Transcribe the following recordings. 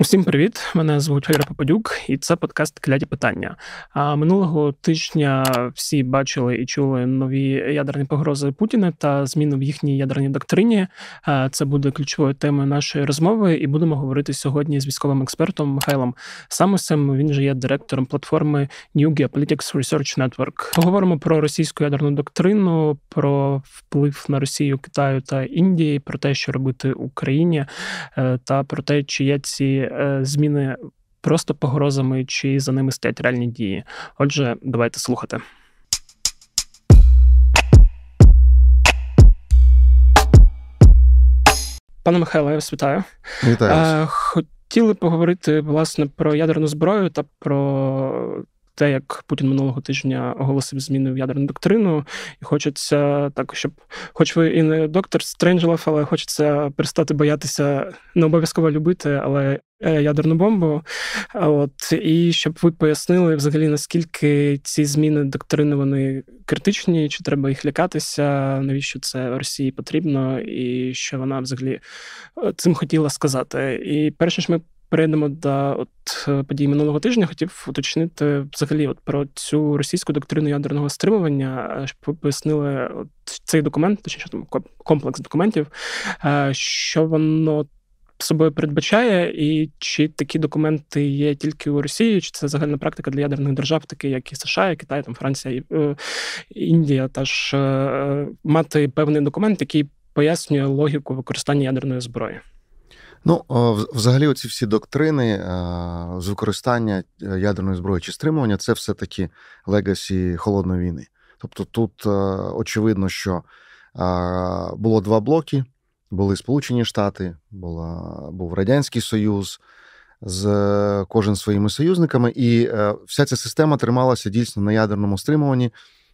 Усім привіт! Мене звуть Віра Попадюк, і це подкаст Кляді питання. А минулого тижня всі бачили і чули нові ядерні погрози Путіна та зміну в їхній ядерній доктрині. Це буде ключовою темою нашої розмови, і будемо говорити сьогодні з військовим експертом Михайлом Самосем. Він же є директором платформи New Geopolitics Research Network. Поговоримо про російську ядерну доктрину, про вплив на Росію, Китаю та Індії, про те, що робити Україні, е, та про те, чи є ці. Е, зміни просто погрозами, чи за ними стоять реальні дії. Отже, давайте слухати. Пане Михайло, я вас вітаю. Вітаю. Е, хотіли поговорити власне про ядерну зброю та про те, як Путін минулого тижня оголосив зміни в ядерну доктрину, і хочеться так, щоб, хоч ви і не доктор Стренджелов, але хочеться перестати боятися не обов'язково любити, але е, ядерну бомбу. От і щоб ви пояснили взагалі наскільки ці зміни доктрини вони критичні, чи треба їх лякатися, навіщо це Росії потрібно, і що вона взагалі е, цим хотіла сказати. І перше ж ми перейдемо до от е, подій минулого тижня, хотів уточнити взагалі от про цю російську доктрину ядерного стримування. Е, щоб ви пояснили от цей документ, точніше там комплекс документів, е, що воно собою передбачає, і чи такі документи є тільки у Росії, чи це загальна практика для ядерних держав, такі як і США, і Китай, там Франція, Індія, та теж мати певний документ, який пояснює логіку використання ядерної зброї. Ну, е, взагалі, оці всі доктрини е, з використання е, ядерної зброї чи стримування це все таки легасі холодної війни. Тобто, тут очевидно, що було два блоки: були Сполучені Штати, була був Радянський Союз. З кожен своїми союзниками, і вся ця система трималася дійсно на ядерному стримуванні.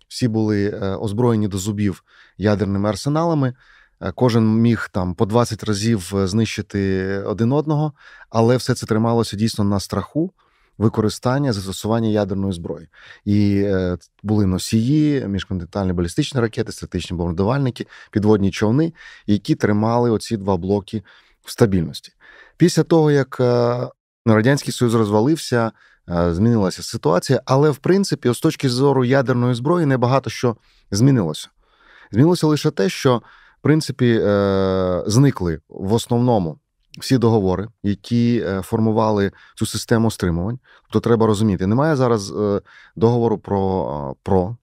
Всі були озброєні до зубів ядерними арсеналами. Е, кожен міг там по 20 разів е, знищити один одного, але все це трималося дійсно на страху використання застосування ядерної зброї. І е, були носії, міжконтинентальні балістичні ракети, стратегічні бомбардувальники, підводні човни, які тримали оці два блоки в стабільності. Після того, як е, Радянський Союз розвалився, е, змінилася ситуація, але в принципі, з точки зору ядерної зброї, небагато що змінилося. Змінилося лише те, що принципі е, зникли в основному. Всі договори, які е, формували цю систему стримувань, тобто треба розуміти, немає зараз е, договору про ПРО,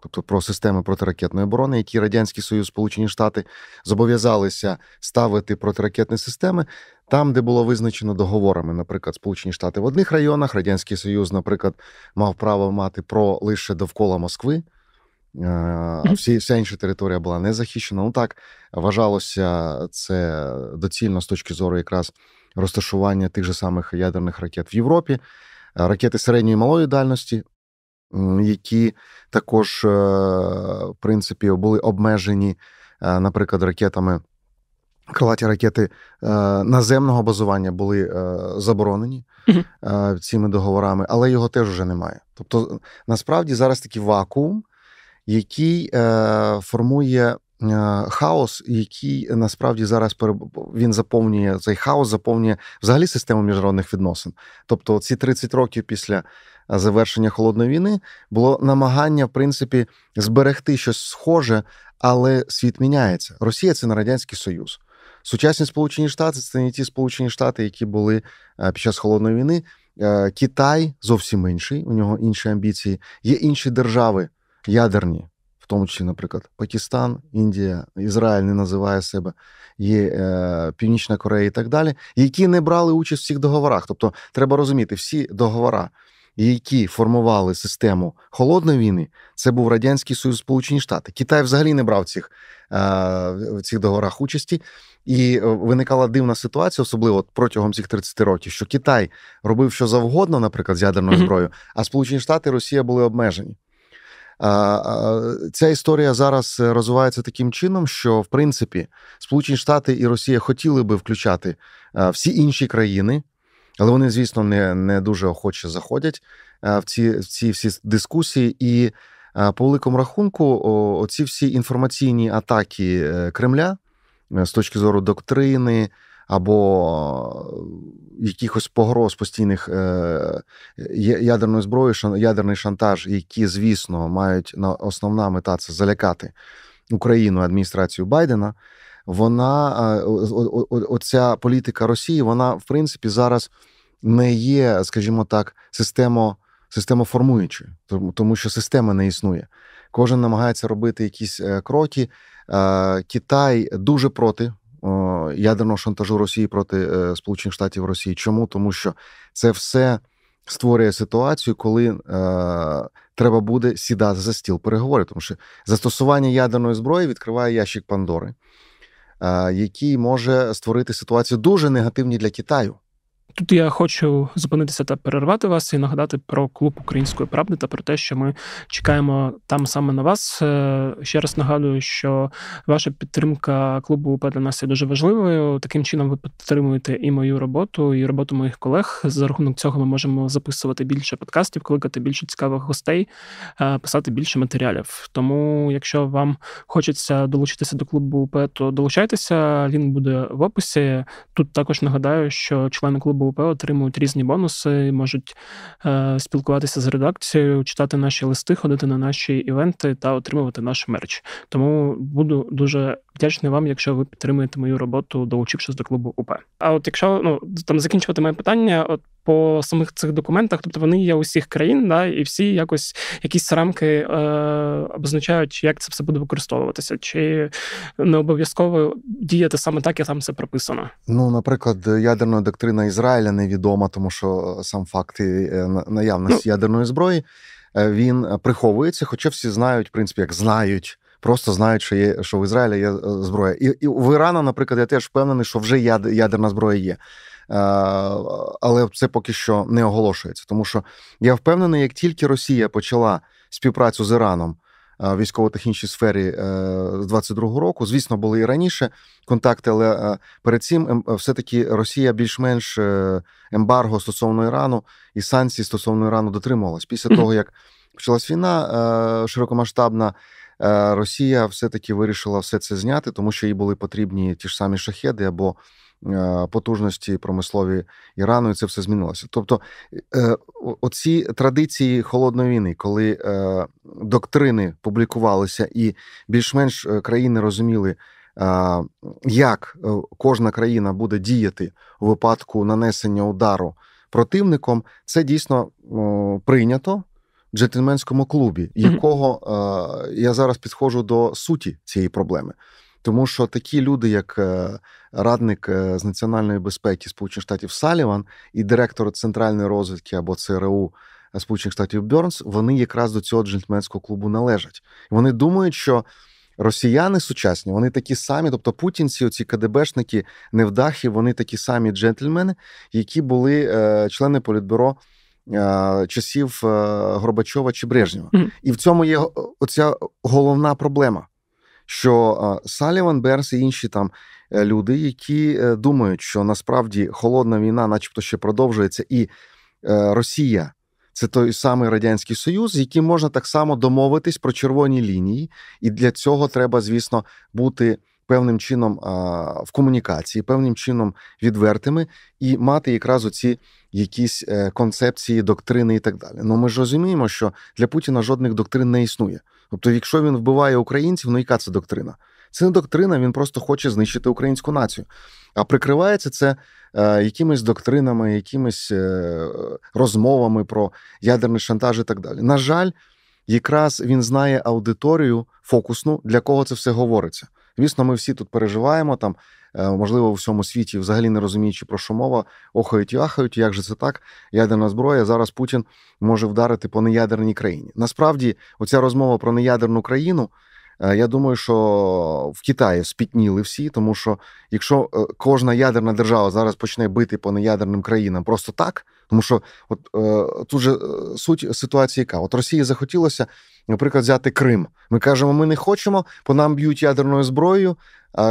тобто про системи протиракетної оборони, які Радянський Союз, Сполучені Штати зобов'язалися ставити протиракетні системи там, де було визначено договорами, наприклад, Сполучені Штати в одних районах, Радянський Союз, наприклад, мав право мати ПРО лише довкола Москви. Е, всі, Вся інша територія була не захищена. Ну так вважалося це доцільно з точки зору якраз розташування тих же самих ядерних ракет в Європі, е, ракети середньої і малої дальності, які також, е, в принципі, були обмежені, наприклад, ракетами. Крилаті ракети наземного базування були заборонені цими договорами, але його теж уже немає. Тобто, насправді зараз такий вакуум який е, формує. Е, хаос, який насправді зараз він заповнює цей хаос, заповнює взагалі систему міжнародних відносин. Тобто, ці 30 років після е, завершення холодної війни було намагання, в принципі, зберегти щось схоже, але світ міняється. Росія це не радянський союз. Сучасні Сполучені Штати це не ті Сполучені Штати, які були під час холодної війни. Китай зовсім інший, у нього інші амбіції, є інші держави ядерні, в тому числі, наприклад, Пакистан, Індія, Ізраїль не називає себе є э, Північна Корея і так далі, які не брали участь в цих договорах. Тобто, треба розуміти, всі договори, які формували систему холодної війни, це був радянський союз, Сполучені Штати. Китай взагалі не брав цих е, в цих договорах участі. І е, виникала дивна ситуація, особливо протягом цих 30 років, що Китай робив що завгодно, наприклад, з ядерною зброєю, а Сполучені Штати і Росія були обмежені. Ця історія зараз е, розвивається таким чином, що в принципі Сполучені Штати і Росія хотіли би включати всі інші країни, але вони, звісно, не не дуже охоче заходять в ці в ці всі дискусії. І по великому рахунку, оці всі інформаційні атаки е, Кремля е, з точки зору доктрини або е, якихось погроз постійних е, ядерної зброї, ядерний шантаж, які, звісно, мають основна мета це залякати Україну адміністрацію Байдена. Вона е, оця політика Росії, вона в принципі зараз не є, скажімо так, системо, системоформуючою, тому що система не існує. Кожен намагається робити якісь кроки. Китай дуже проти ядерного шантажу Росії проти е, Сполучених Штатів Росії. Чому? Тому що це все створює ситуацію, коли е, треба буде сідати за стіл переговорів. Тому що застосування ядерної зброї відкриває ящик Пандори, е, який може створити ситуацію дуже негативні для Китаю. Тут я хочу зупинитися та перервати вас і нагадати про клуб української правди та про те, що ми чекаємо там саме на вас. Е, ще раз нагадую, що ваша підтримка клубу УП для нас є дуже важливою. Таким чином, ви підтримуєте і мою роботу, і роботу моїх колег. За рахунок цього ми можемо записувати більше подкастів, кликати більше цікавих гостей, е, писати більше матеріалів. Тому, якщо вам хочеться долучитися до клубу УП, то долучайтеся. Лінк буде в описі. Тут також нагадаю, що члени клубу. БУП отримують різні бонуси, можуть е, спілкуватися з редакцією, читати наші листи, ходити на наші івенти та отримувати наш мерч. Тому буду дуже вдячний вам, якщо ви підтримуєте мою роботу, долучившись до клубу УП. А от якщо ну там закінчувати моє питання, от по самих цих документах, тобто вони є усіх країн, да, і всі якось якісь рамки е, обозначають, як це все буде використовуватися, чи не обов'язково діяти саме так, як там це прописано. Ну, наприклад, ядерна доктрина Ізраїля невідома, тому що сам факт е, наявності ну, ядерної зброї е, він приховується, хоча всі знають, в принципі, як знають. Просто знають, що є що в Ізраїлі є е, зброя, і і в Ірана, наприклад, я теж впевнений, що вже ядерна зброя є. Е, але це поки що не оголошується. Тому що я впевнений, як тільки Росія почала співпрацю з Іраном е, в військово-технічній сфері е, з 22-го року, звісно, були і раніше контакти, але перед цим ем, все-таки Росія більш-менш ембарго стосовно Ірану і санкції стосовно Ірану дотримувалась. Після того як почалась війна широкомасштабна. Росія все таки вирішила все це зняти, тому що їй були потрібні ті ж самі шахеди або Е, потужності промислові Ірану, і це все змінилося. Тобто, е, оці традиції холодної війни, коли е, доктрини публікувалися, і більш-менш країни розуміли. Як кожна країна буде діяти у випадку нанесення удару противником, це дійсно прийнято джентльменському клубі, якого я зараз підходжу до суті цієї проблеми. Тому що такі люди, як е, радник е, з національної безпеки Сполучених Штатів Саліван і директор центральної розвідки або ЦРУ е, Сполучених Штатів Бернс, вони якраз до цього джентльменського клубу належать. Вони думають, що росіяни сучасні, вони такі самі, тобто путінці, оці КДБшники, невдахи, вони такі самі джентльмени, які були е, члени політбюро. Часів Горбачова чи Брежнєва. mm і в цьому є оця головна проблема що Саліван, Берс і інші там е, люди, які е, думають, що насправді холодна війна, начебто, ще продовжується, і е, Росія. Це той самий радянський союз, з яким можна так само домовитись про червоні лінії, і для цього треба, звісно, бути певним чином в комунікації, певним чином відвертими і мати якраз оці якісь концепції, доктрини і так далі. Ну ми ж розуміємо, що для Путіна жодних доктрин не існує. Тобто, якщо він вбиває українців, ну яка це доктрина? Це не доктрина, він просто хоче знищити українську націю. А прикривається це е, якимись доктринами, якимись е, розмовами про ядерний шантаж і так далі. На жаль, якраз він знає аудиторію фокусну, для кого це все говориться. Звісно, ми всі тут переживаємо там, е, можливо, в всьому світі, взагалі не розуміючи про що мова, охають і ахають. Як же це так? Ядерна зброя. Зараз Путін може вдарити по неядерній країні. Насправді, оця розмова про неядерну країну. Е, я думаю, що в Китаї спітніли всі, тому що якщо е, кожна ядерна держава зараз почне бити по неядерним країнам просто так, тому що от е, тут же суть ситуації, яка от Росії захотілося, наприклад, взяти Крим. Ми кажемо, ми не хочемо, по нам б'ють ядерною зброєю.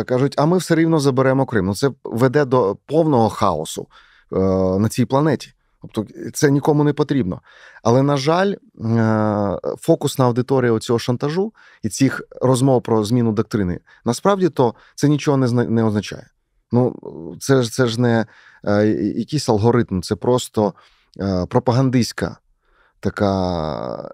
кажуть, а ми все рівно заберемо Крим. Ну це веде до повного хаосу на цій планеті. Тобто це нікому не потрібно. Але, на жаль, е, фокусна аудиторія цього шантажу і цих розмов про зміну доктрини насправді то це нічого не означає. Ну, це ж це ж не е, якийсь алгоритм, це просто е, пропагандистська така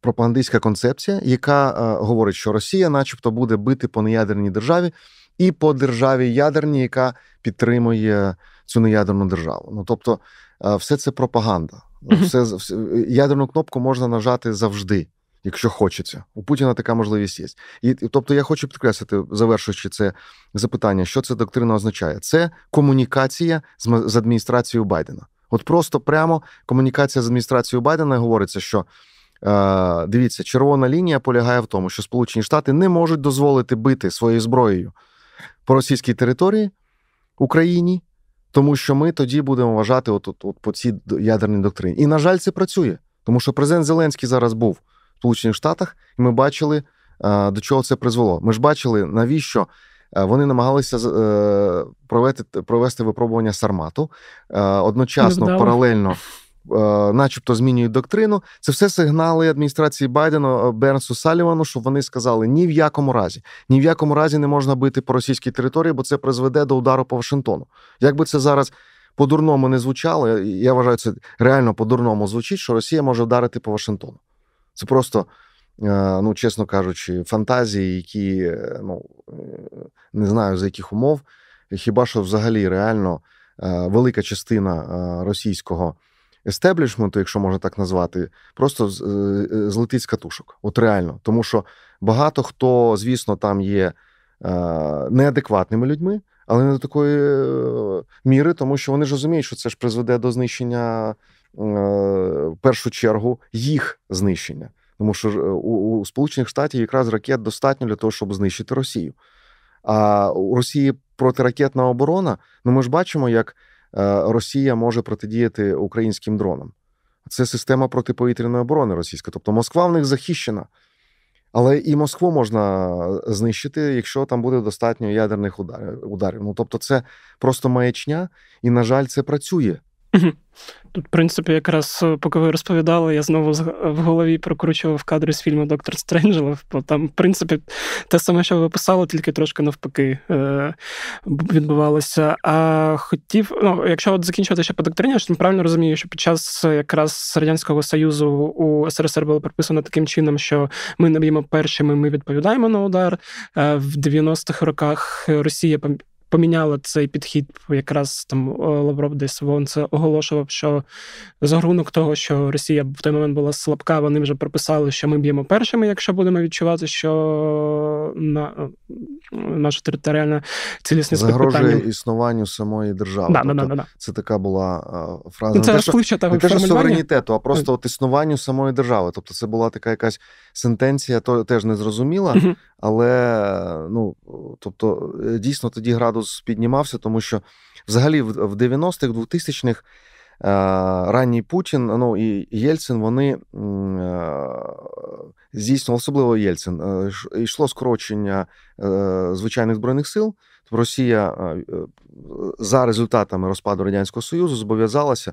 пропагандистська концепція, яка говорить, що Росія, начебто, буде бити по неядерній державі. І по державі ядерній, яка підтримує цю неядерну державу. Ну тобто Е, все це пропаганда. Ну, все, все Ядерну кнопку можна нажати завжди, якщо хочеться. У Путіна така можливість є. І тобто, я хочу підкреслити, завершуючи це запитання, що це доктрина означає? Це комунікація з, з адміністрацією Байдена. От просто прямо комунікація з адміністрацією Байдена говориться, що. Е, дивіться, червона лінія полягає в тому, що Сполучені Штати не можуть дозволити бити своєю зброєю по російській території Україні тому що ми тоді будемо вважати от, от, от по цій ядерній доктрині. І, на жаль, це працює. Тому що президент Зеленський зараз був в Сполучених Штатах, і ми бачили, е, до чого це призвело. Ми ж бачили, навіщо е, вони намагалися е, провести провести випробування Сармату одночасно, паралельно Е, начебто, змінюють доктрину. Це все сигнали адміністрації Байдена е, Бернсу Салівану, що вони сказали: ні в якому разі, ні в якому разі не можна бити по російській території, бо це призведе до удару по Вашингтону. Якби це зараз по-дурному не звучало, я вважаю, це реально по-дурному звучить, що Росія може вдарити по Вашингтону. Це просто. Е, ну, чесно кажучи, фантазії, які ну не знаю за яких умов, хіба що взагалі реально велика частина російського естеблішменту, якщо можна так назвати, просто е, е, злетить з катушок. От реально. Тому що багато хто, звісно, там є е, неадекватними людьми, але не до такої міри, тому що вони ж розуміють, що це ж призведе до знищення в першу чергу їх знищення. Тому що у, у Сполучених Штатів якраз ракет достатньо для того, щоб знищити Росію. А у Росії протиракетна оборона. Ну ми ж бачимо, як Е, Росія може протидіяти українським дронам. Це система протиповітряної оборони російська. Тобто Москва в них захищена. Але і Москву можна е, знищити, якщо там буде достатньо ядерних ударів. Ну тобто, це просто маячня, і, на жаль, це працює. Тут, в принципі, якраз е, поки ви розповідали, я знову в голові прокручував кадри з фільму Доктор Стренджелов, бо там, в принципі, те саме, що ви писали, тільки трошки навпаки е, відбувалося. А хотів, ну, якщо от закінчувати ще по доктрині, я правильно розумію, що під час е, якраз Радянського Союзу у СРСР було прописано таким чином, що ми не б'ємо першими, ми відповідаємо на удар. В 90-х роках Росія поміняла цей підхід, якраз там е, Лавров десь вон оголошував, що за того, що Росія в той момент була слабка, вони вже прописали, що ми б'ємо першими, якщо будемо відчувати, що на наша територіальна цілісність загрожує існуванню самої держави. Да, тобто да, да, Це така була е, фраза ну, це не те, суверенітету, а просто от існуванню самої держави. Тобто, це була така якась сентенція, то теж не зрозуміла, але ну тобто е, дійсно тоді градус галузь піднімався, тому що взагалі в 90-х, 2000-х е, ранній Путін ну і Єльцин вони е, здійснювали, особливо Єльцин. Е, йшло скорочення звичайних збройних сил. Тобто Росія за результатами розпаду радянського союзу зобов'язалася.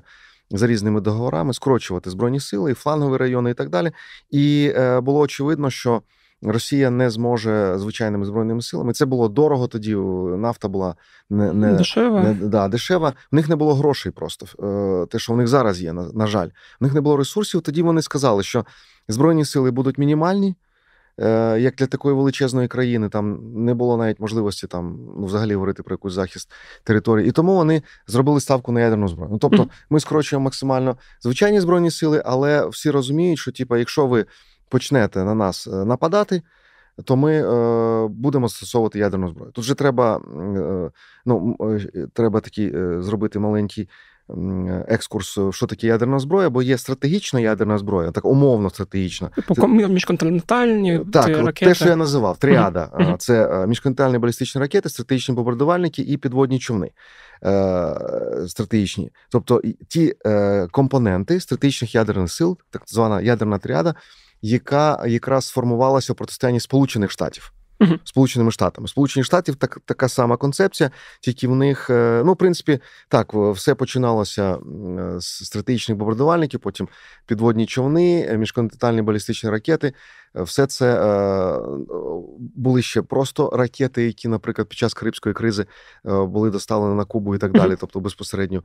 За різними договорами скорочувати збройні сили, і флангові райони, і так далі. І було очевидно, що Росія не зможе звичайними збройними силами. Це було дорого тоді. Нафта була не не дешева. Не, да, дешева. В них не було грошей просто е, те, що в них зараз є. На, на жаль, в них не було ресурсів. Тоді вони сказали, що збройні сили будуть мінімальні. Е, як для такої величезної країни, там не було навіть можливості там ну, взагалі говорити про якусь захист території, і тому вони зробили ставку на ядерну зброю. Ну тобто, ми скорочуємо максимально звичайні збройні сили, але всі розуміють, що типа, якщо ви почнете на нас е, нападати, то ми е, будемо застосовувати ядерну зброю. Тут же треба е, ну, треба такий зробити маленький екскурс, що таке ядерна зброя, бо є стратегічна ядерна зброя, так умовно стратегічна. Ну, міжконтинентальні так, ракети. те, що я називав, тріада. Uh-huh. Uh-huh. Це міжконтинентальні балістичні ракети, стратегічні бомбардувальники і підводні човни е- стратегічні. Тобто ті е- компоненти стратегічних ядерних сил, так звана ядерна тріада, яка якраз сформувалася у протистоянні Сполучених Штатів угу. Сполученими Штатами. Сполучені Штатів так, така сама концепція, тільки в них, е, ну, в принципі, так, все починалося з стратегічних бомбардувальників, потім підводні човни, е, міжконтинентальні балістичні ракети. Е, все це були ще просто ракети, які, наприклад, під час Карибської кризи були доставлені на Кубу і так далі, тобто безпосередньо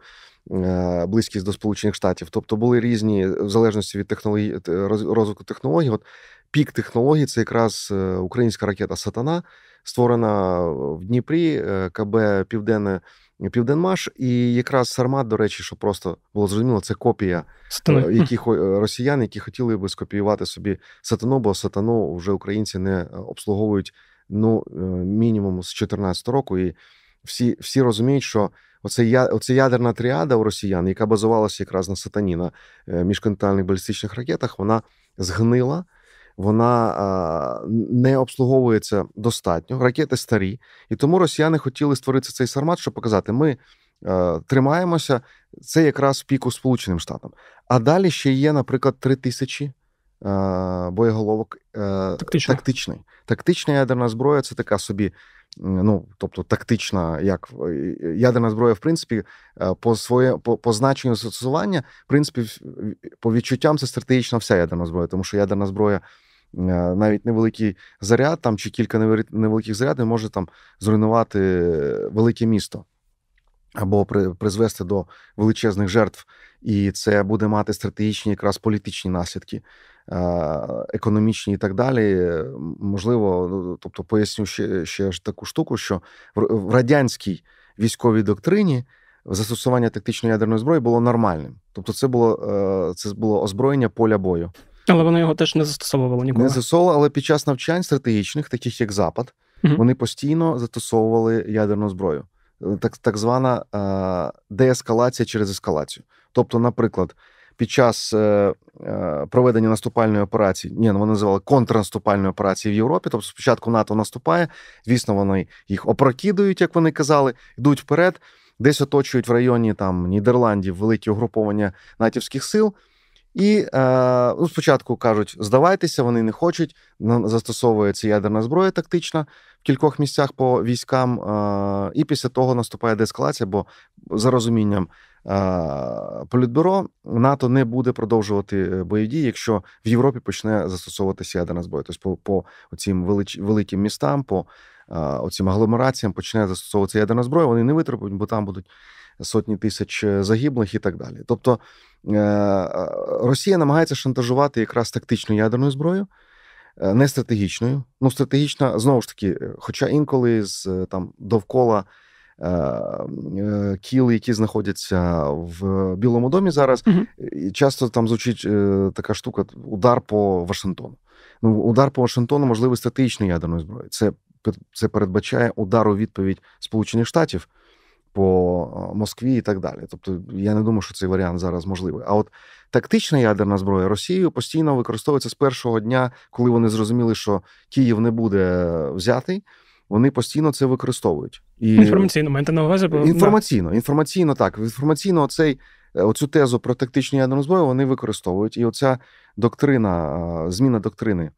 близькість до Сполучених Штатів. Тобто були різні в залежності від технології розвитку технологій. От пік технологій це якраз е, українська ракета Сатана, створена е, в Дніпрі, е, КБ Південне. Південмаш і якраз Сармат, до речі, що просто було зрозуміло, це копія яких росіян, які хотіли би скопіювати собі сатану, бо сатану вже українці не обслуговують ну мінімум з 14 року. І всі всі розуміють, що оце оце ядерна тріада у росіян, яка базувалася якраз на сатані на міжконтинентальних балістичних ракетах, вона згнила вона не обслуговується достатньо. Ракети старі, і тому росіяни хотіли створити цей сармат, щоб показати, ми е, тримаємося. Це якраз піку Сполученим Штатам. А далі ще є, наприклад, три тисячі. Е, боєголовок е, тактичний. тактичний. Тактична ядерна зброя це така собі, ну тобто тактична, як ядерна зброя, в принципі, по своє по, по значенню застосування, в принципі, по відчуттям це стратегічна вся ядерна зброя, тому що ядерна зброя Е, навіть невеликий заряд там чи кілька невеликих зарядів може там зруйнувати велике місто або при призвести до величезних жертв, і це буде мати стратегічні, якраз політичні наслідки, е, економічні і так далі. Можливо, ну, тобто поясню ще ще ж таку штуку, що в радянській військовій доктрині. Застосування тактичної ядерної зброї було нормальним, тобто це було е, це було озброєння поля бою. Але вони його теж не застосовували ніколи. Не застосовували, але під час навчань стратегічних, таких як Запад, mm вони постійно застосовували ядерну зброю, е, так так звана е, деескалація через ескалацію. Тобто, наприклад, під час е, проведення наступальної операції, ні, ну, вони називали контрнаступальної операції в Європі. Тобто, спочатку НАТО наступає, звісно, вони їх опрокидують, як вони казали, йдуть вперед, десь оточують в районі там Нідерландів великі угруповання натівських сил. І е, ну, спочатку кажуть, здавайтеся, вони не хочуть. Застосовується ядерна зброя тактична в кількох місцях по військам, е, і після того наступає деескалація, бо за розумінням. Е, Політбюро НАТО не буде продовжувати бойові дії, якщо в Європі почне застосовуватися ядерна зброя. Тобто, по, по цим велич... великим містам, по цим агломераціям почне застосовуватися ядерна зброя. Вони не витрапують, бо там будуть сотні тисяч е, загиблих і так далі. Тобто е, е, Росія намагається шантажувати якраз тактичну ядерну зброю, не стратегічною. Ну, стратегічна знову ж таки, хоча інколи з там довкола. Кіл, які знаходяться в Білому домі зараз, uh-huh. часто там звучить така штука: удар по Вашингтону. Ну, удар по Вашингтону можливий стратегічною ядерною зброєю. Це це передбачає удар у відповідь Сполучених Штатів по Москві і так далі. Тобто, я не думаю, що цей варіант зараз можливий. А от тактична ядерна зброя Росією постійно використовується з першого дня, коли вони зрозуміли, що Київ не буде взятий. Вони постійно це використовують і інформаційно маєте на увазі бо... інформаційно, інформаційно так. Інформаційно цей е, оцю тезу про тактичну ядерну зброю вони використовують. І оця доктрина, зміна доктрини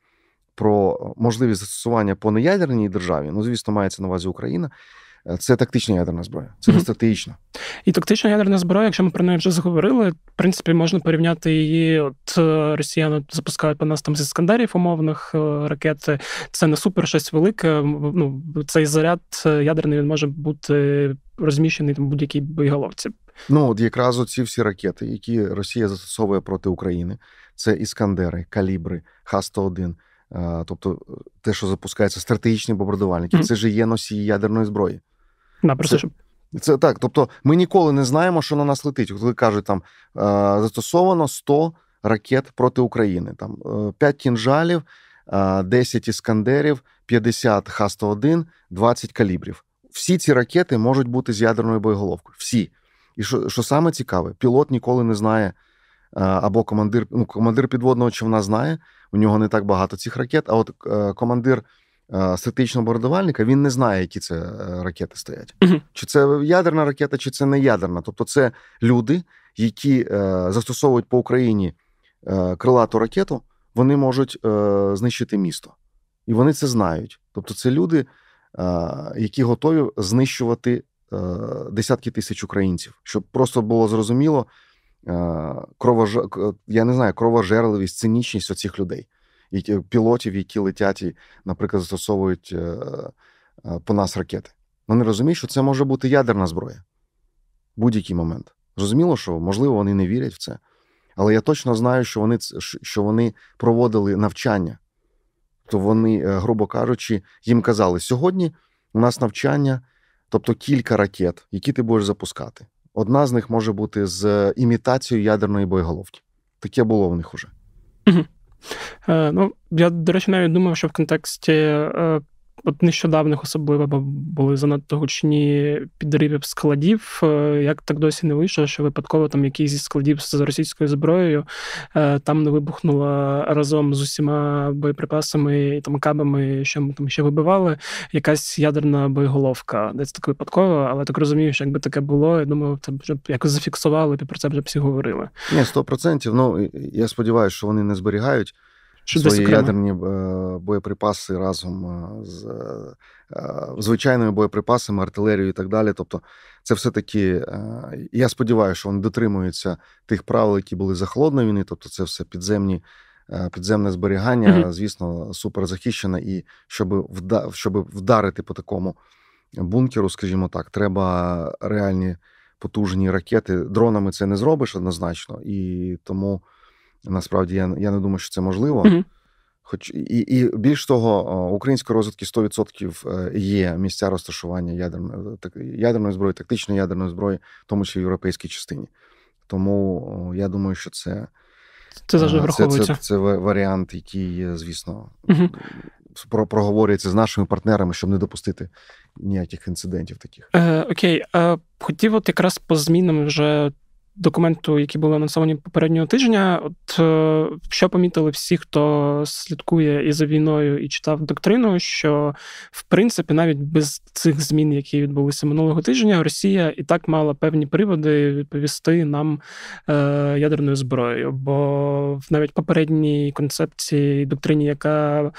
про можливість застосування по неядерній державі, ну звісно, мається на увазі Україна. Е, це тактична ядерна зброя, це не стратегічна. І тактична ядерна зброя, якщо ми про неї вже заговорили, в принципі, можна порівняти її. От е, росіяни запускають по нас там з іскандерів умовних е, ракети. Це не супер щось велике. Ну цей заряд ядерний він може бути розміщений там будь-якій боєголовці. Ну от якраз оці всі ракети, які Росія застосовує проти України, це іскандери, калібри, Х-101, тобто те, що запускається стратегічні бомбардувальники, mm-hmm. це ж є носії ядерної зброї. Да, просто щоб. Це так. Тобто, ми ніколи не знаємо, що на нас летить. Коли кажуть, там е, застосовано 100 ракет проти України, там 5 е, кінжалів, 10 е, іскандерів, 50 Х-101, 20 калібрів. Всі ці ракети можуть бути з ядерною боєголовкою. Всі. І що що саме цікаве, пілот ніколи не знає, або командир ну, командир підводного човна знає, у нього не так багато цих ракет, а от командир Е, сетичного бородувальника, він не знає, які це е, ракети стоять. uh Чи це ядерна ракета, чи це не ядерна. Тобто, це люди, які е, застосовують по Україні крилату ракету, вони можуть знищити місто. І вони це знають. Тобто, це люди, які готові знищувати десятки тисяч українців, щоб просто було зрозуміло кровож... я не знаю, кровожерливість, цинічність оцих людей і пілотів, які летять і, наприклад, застосовують э, э, по нас ракети. Ну, вони розуміють, що це може бути ядерна зброя в будь-який момент. Зрозуміло, що можливо вони не вірять в це, але я точно знаю, що вони що вони проводили навчання. То вони, е, грубо кажучи, їм казали: сьогодні у нас навчання, тобто кілька ракет, які ти будеш запускати. Одна з них може бути з е, імітацією ядерної боєголовки. Таке було в них уже. Е, ну, я, до речі, навіть думав, що в контексті е, от нещодавних особливо були занадто гучні підривів складів. Е, як так досі не вийшло, що випадково там якийсь зі складів з російською зброєю е, там не вибухнула разом з усіма боєприпасами і там кабами, що ми там ще вибивали, якась ядерна боєголовка. Десь так випадково, але так розумію, що якби таке було, я думаю, це вже якось зафіксували і про це вже всі говорили. Ні, процентів. Ну я сподіваюся, що вони не зберігають що свої десь ядерні э, боєприпаси разом э, з э, звичайними боєприпасами, артилерією і так далі. Тобто, це все таки я сподіваюся, що вони дотримуються тих правил, які були за холодної війни. Тобто, це все підземні. Е, підземне зберігання, mm-hmm. звісно, суперзахищене, і щоб вда щоб вдарити по такому бункеру, скажімо так, треба реальні потужні ракети. Дронами це не зробиш однозначно, і тому Насправді я я не думаю, що це можливо. mm Хоч і і більш того, української розвідки 100% е, є місця розташування ядерної е, так, ядерної зброї, тактичної ядерної зброї, в тому числі в європейській частині. Тому я думаю, що це Це завжди е, враховується. Це, це, це варіант, який, звісно, угу. проговорюється з нашими партнерами, щоб не допустити ніяких інцидентів таких. Е, Окей, е, хотів от якраз по змінам вже документу, які були анонсовані попереднього тижня. От е, що помітили всі, хто слідкує і за війною і читав доктрину, що в принципі навіть без цих змін, які відбулися минулого тижня, Росія і так мала певні приводи відповісти нам е, ядерною зброєю. Бо в навіть попередній концепції доктрині, яка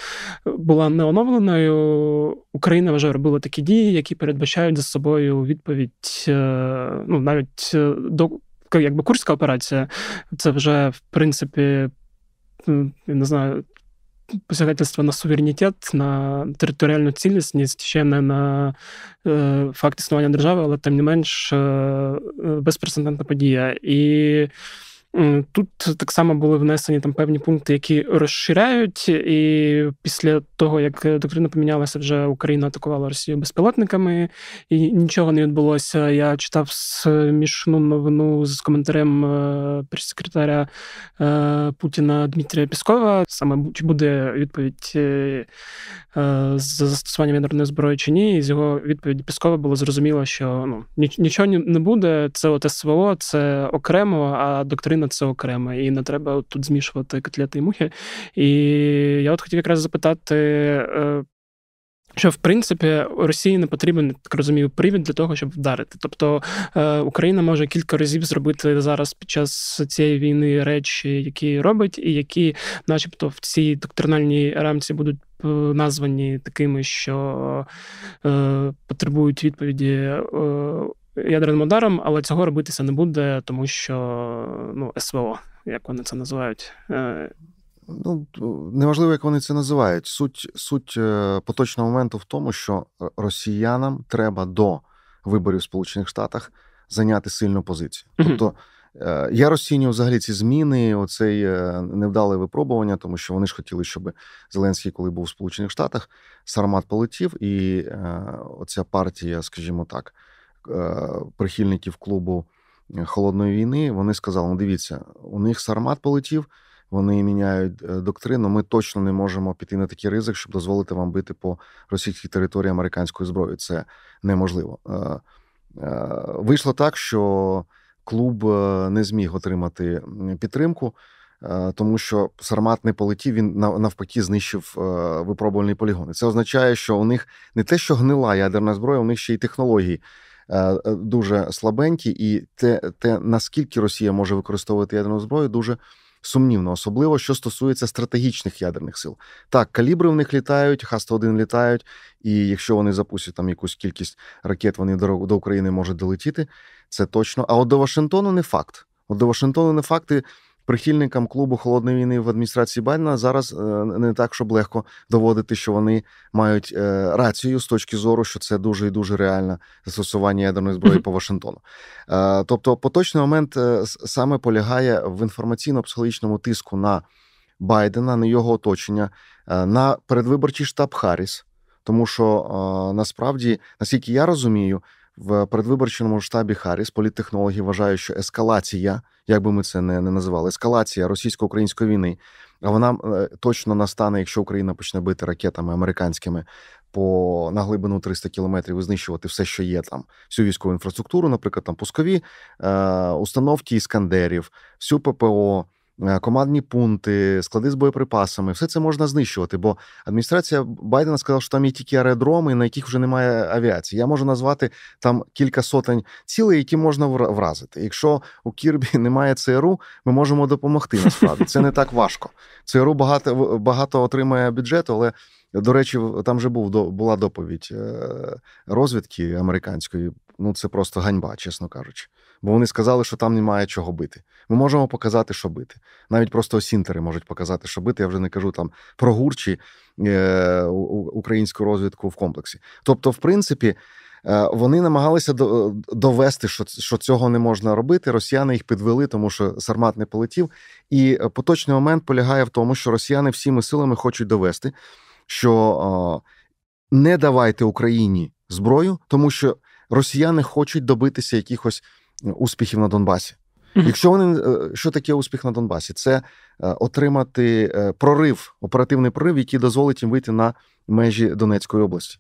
була не оновленою, Україна вже робила такі дії, які передбачають за собою відповідь, е, ну навіть е, до якби курська операція, це вже в принципі я не знаю. Посягательство на суверенітет, на територіальну цілісність, ще не на е, факт існування держави, але тим не менш е, е безпрецедентна подія. І Тут так само були внесені там певні пункти, які розширяють, і після того як е, доктрина помінялася, вже Україна атакувала Росію безпілотниками, і нічого не відбулося. Я читав смішну новину з коментарем е, прес-секретаря е, Путіна Дмитрія Піскова. Саме чи буде відповідь за застосуванням ядерної зброї чи ні, і з його відповіді Піскова було зрозуміло, що ну нічого не буде. Це от СВО, це окремо, а доктрина людина це окремо, і не треба тут змішувати котлети і мухи. І я от хотів якраз запитати. Е, що в принципі Росії не потрібен так розумію привід для того, щоб вдарити. Тобто е, Україна може кілька разів зробити зараз під час цієї війни речі, які робить, і які, начебто, в цій доктринальній рамці будуть е, названі такими, що е, потребують відповіді е, ядерним ударом, але цього робитися не буде, тому що ну, СВО, як вони це називають. Е, ну, неважливо, як вони це називають. Суть суть е, поточного моменту в тому, що е, росіянам треба до виборів в Сполучених Штатах зайняти сильну позицію. Mm-hmm. Тобто я розцінюю взагалі ці зміни, оцей невдале випробування, тому що вони ж хотіли, щоб Зеленський, коли був у Сполучених Штатах, Сармат полетів, і оця партія, скажімо так, Е, прихильників клубу е, холодної війни, вони сказали: ну дивіться, у них сармат полетів, вони міняють е, доктрину. Ми точно не можемо піти на такий ризик, щоб дозволити вам бити по російській території американської зброї. Це неможливо. Вийшло так, що клуб не зміг отримати підтримку. Тому що Сармат не полетів, він навпаки знищив випробувальний полігон. І Це означає, що у них не те, що гнила ядерна зброя, у них ще й технології Е, е, дуже слабенькі, і те, те, наскільки Росія може використовувати ядерну зброю, дуже сумнівно, особливо що стосується стратегічних ядерних сил. Так, калібри в них літають, Х-101 літають, і якщо вони запустять там якусь кількість ракет, вони до України можуть долетіти. Це точно. А от до Вашингтону не факт. От до Вашингтону не факти прихильникам клубу холодної війни в адміністрації Байдена зараз е, не так, щоб легко доводити, що вони мають е, рацію з точки зору, що це дуже і дуже реальне застосування ядерної зброї по Вашингтону. Е, тобто, поточний момент саме полягає в інформаційно-психологічному тиску на Байдена, на його оточення, на передвиборчий штаб Харріс. Тому що насправді, наскільки я розумію, в передвиборчому штабі Харріс політтехнологи вважають, що ескалація, як би ми це не, не називали, ескалація російсько-української війни, а вона е, точно настане, якщо Україна почне бити ракетами американськими по на глибину 300 кілометрів і знищувати все, що є там, всю військову інфраструктуру, наприклад, там пускові е, установки іскандерів, всю ППО. Е, командні пункти, склади з боєприпасами, все це можна знищувати. Бо адміністрація Байдена сказала, що там є тільки аеродроми, на яких вже немає авіації. Я можу назвати там кілька сотень цілей, які можна вразити. Якщо у Кірбі немає ЦРУ, ми можемо допомогти. Насправді це не так важко. ЦРУ багато багато отримає бюджету, але. До речі, там вже був до була доповідь е, розвідки американської ну це просто ганьба, чесно кажучи. Бо вони сказали, що там немає чого бити. Ми можемо показати, що бити. Навіть просто осінтери можуть показати, що бити. Я вже не кажу там про гурчі е- українську розвідку в комплексі. Тобто, в принципі. Е, вони намагалися до довести, що цього не можна робити. Росіяни їх підвели, тому що сармат не полетів. І поточний момент полягає в тому, що росіяни всіми силами хочуть довести, що е, не давайте Україні зброю, тому що росіяни хочуть добитися якихось е, успіхів на Донбасі. Якщо вони е, що таке успіх на Донбасі, це е, отримати прорив, оперативний прорив, який дозволить їм вийти на межі Донецької області.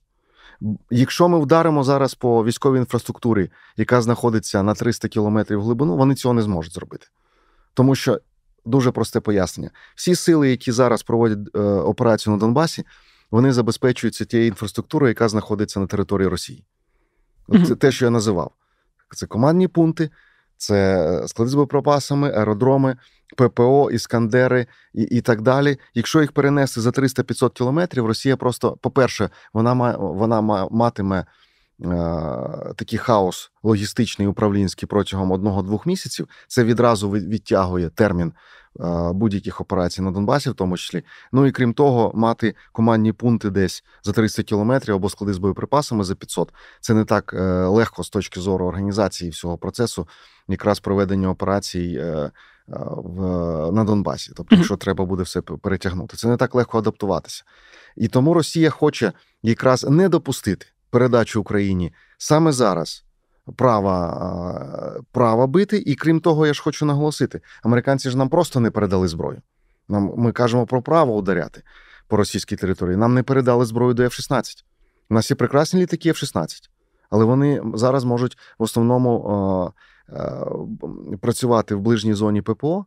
Якщо ми вдаримо зараз по військовій інфраструктурі, яка знаходиться на 300 кілометрів глибину, вони цього не зможуть зробити, тому що дуже просте пояснення: всі сили, які зараз проводять операцію на Донбасі, вони забезпечуються тією інфраструктурою, яка знаходиться на території Росії це те, що я називав. Це командні пункти, це е, склади з боєприпасами, аеродроми, ППО, іскандери і і так далі. Якщо їх перенести за 300-500 кілометрів, Росія просто, по-перше, вона вона матиме. Е, такий хаос логістичний управлінський протягом одного-двох місяців це відразу відтягує термін Е, будь-яких операцій на Донбасі, в тому числі. Ну і крім того, мати командні пункти десь за 300 кілометрів або склади з боєприпасами за 500. Це не так е, легко з точки зору організації всього процесу, якраз проведення операцій е, в на Донбасі. Тобто, якщо треба буде все перетягнути, це не так легко адаптуватися. І тому Росія хоче якраз не допустити передачу Україні саме зараз права права бити. І крім того, я ж хочу наголосити: американці ж нам просто не передали зброю. Нам ми кажемо про право ударяти по російській території. Нам не передали зброю до F-16. У нас є прекрасні літаки F-16, але вони зараз можуть в основному е, е, працювати в ближній зоні ППО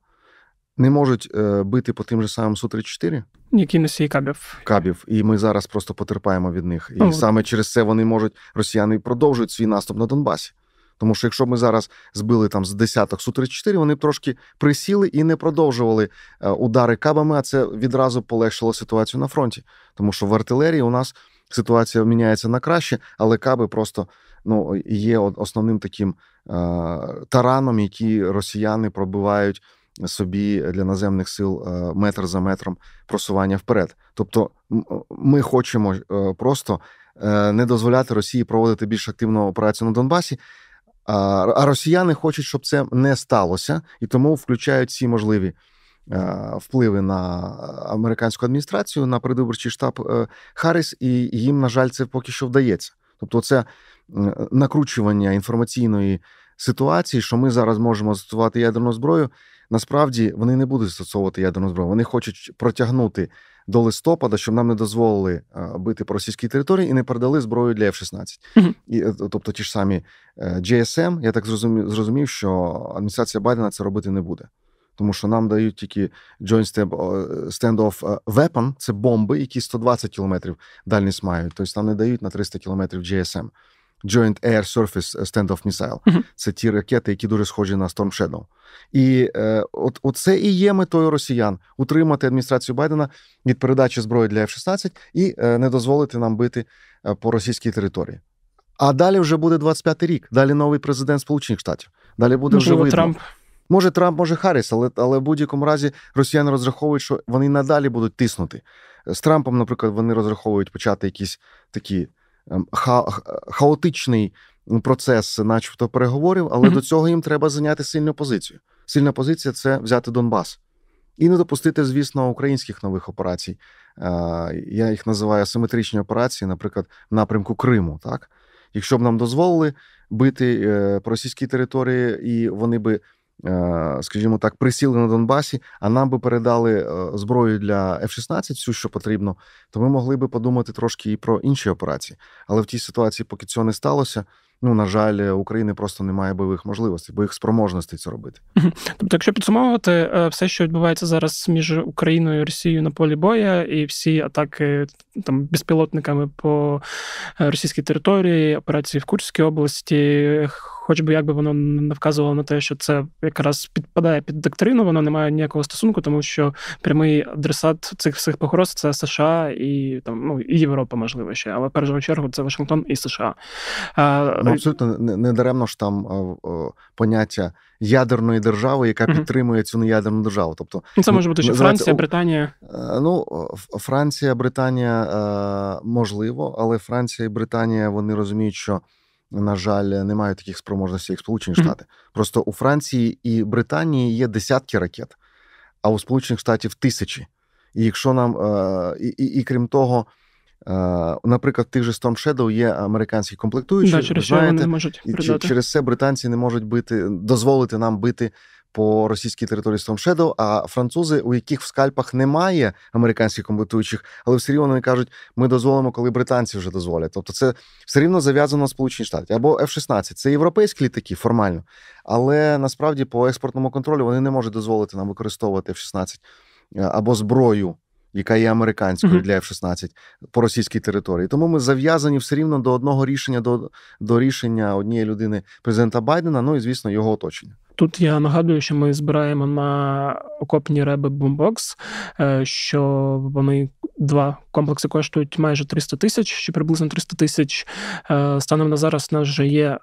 не можуть е, бити по тим же самим су 34 Ні, кінусі кабів. Кабів. І ми зараз просто потерпаємо від них. І ну, саме через це вони можуть, росіяни продовжують свій наступ на Донбасі. Тому що якщо ми зараз збили там з десяток су 34 вони трошки присіли і не продовжували е, удари кабами, а це відразу полегшило ситуацію на фронті. Тому що в артилерії у нас ситуація міняється на краще, але каби просто ну, є основним таким е- тараном, які росіяни пробивають собі для наземних сил е, метр за метром просування вперед. Тобто, е, ми хочемо е, просто не дозволяти Росії проводити більш активну операцію на Донбасі. А росіяни хочуть, щоб це не сталося, і тому включають всі можливі впливи на американську адміністрацію на передвиборчий штаб Харріс, і їм, на жаль, це поки що вдається. Тобто, це накручування інформаційної ситуації, що ми зараз можемо застосувати ядерну зброю, насправді вони не будуть застосовувати ядерну зброю. Вони хочуть протягнути до листопада, щоб нам не дозволили е, бити по російській території і не передали зброю для F-16. І, е, Тобто, ті ж самі GSM, е, ем, я так зрозумів, що адміністрація Байдена це робити не буде. Тому що нам дають тільки Joint Stand-Off Weapon, це бомби, які 120 кілометрів дальність мають. Тобто нам не дають на 300 кілометрів GSM. Joint Air Surface Standoff Missile. Mm-hmm. Це ті ракети, які дуже схожі на Storm Shadow. І е, от це і є метою росіян утримати адміністрацію Байдена від передачі зброї для F-16 і е, не дозволити нам бити е, по російській території. А далі вже буде 25-й рік. Далі новий президент Сполучених Штатів. Далі буде Можливо, вже видно. Трамп. Може Трамп, може Харріс, але але в будь-якому разі росіяни розраховують, що вони надалі будуть тиснути з Трампом. Наприклад, вони розраховують почати якісь такі Ем, ха- хаотичний процес, начебто, переговорів, але mm-hmm. до цього їм треба зайняти сильну позицію. Сильна позиція це взяти Донбас і не допустити, звісно, українських нових операцій. Е, я їх називаю асиметричні операції, наприклад, в напрямку Криму. Так, якщо б нам дозволили бити е, по російській території, і вони би. Е, скажімо так, присіли на Донбасі, а нам би передали е, зброю для F-16, всю, що потрібно, то ми могли би подумати трошки і про інші операції. Але в тій ситуації, поки цього не сталося ну на жаль, е, України просто немає бойових можливостей, бойових спроможностей це робити. Тобто, якщо підсумовувати е, все, що відбувається зараз між Україною і Росією на полі боя, і всі атаки там безпілотниками по е, російській території, операції в Курській області. Хоч би як би воно не вказувало на те, що це якраз підпадає під доктрину, воно не має ніякого стосунку, тому що прямий адресат цих всіх погроз це США і там ну і Європа, можливо ще, але в першу чергу це Вашингтон і США. А, Ну, абсолютно не даремно ж там поняття ядерної держави, яка uh підтримує цю неядерну державу. Тобто ну, це може бути ще ну, Франція, Британія. Ну Франція, Британія можливо, але Франція і Британія вони розуміють, що. На жаль, не мають таких спроможностей, як Сполучені Штати. Mm-hmm. Просто у Франції і Британії є десятки ракет, а у Сполучених Штатів тисячі. І якщо нам е, і, і, і крім того, Е, наприклад, тих же Storm Shadow є американські комплектуючі, да, через знаєте, вони можуть придати. через це британці не можуть бити, дозволити нам бити по російській території Storm Shadow, А французи, у яких в скальпах немає американських комплектуючих, але все рівно вони кажуть, ми дозволимо, коли британці вже дозволять. Тобто, це все рівно зав'язано Сполучені Штати або F-16. Це європейські літаки формально, але насправді по експортному контролю вони не можуть дозволити нам використовувати F-16 е, або зброю яка є американською uh для F-16 по російській території. Тому ми зав'язані все рівно до одного рішення, до, до рішення однієї людини президента Байдена. Ну і звісно, його оточення. Тут я нагадую, що ми збираємо на окопні реби бумбокс, е, що вони два комплекси коштують майже 300 тисяч, чи приблизно 300 тисяч. Е, станом на зараз в нас вже є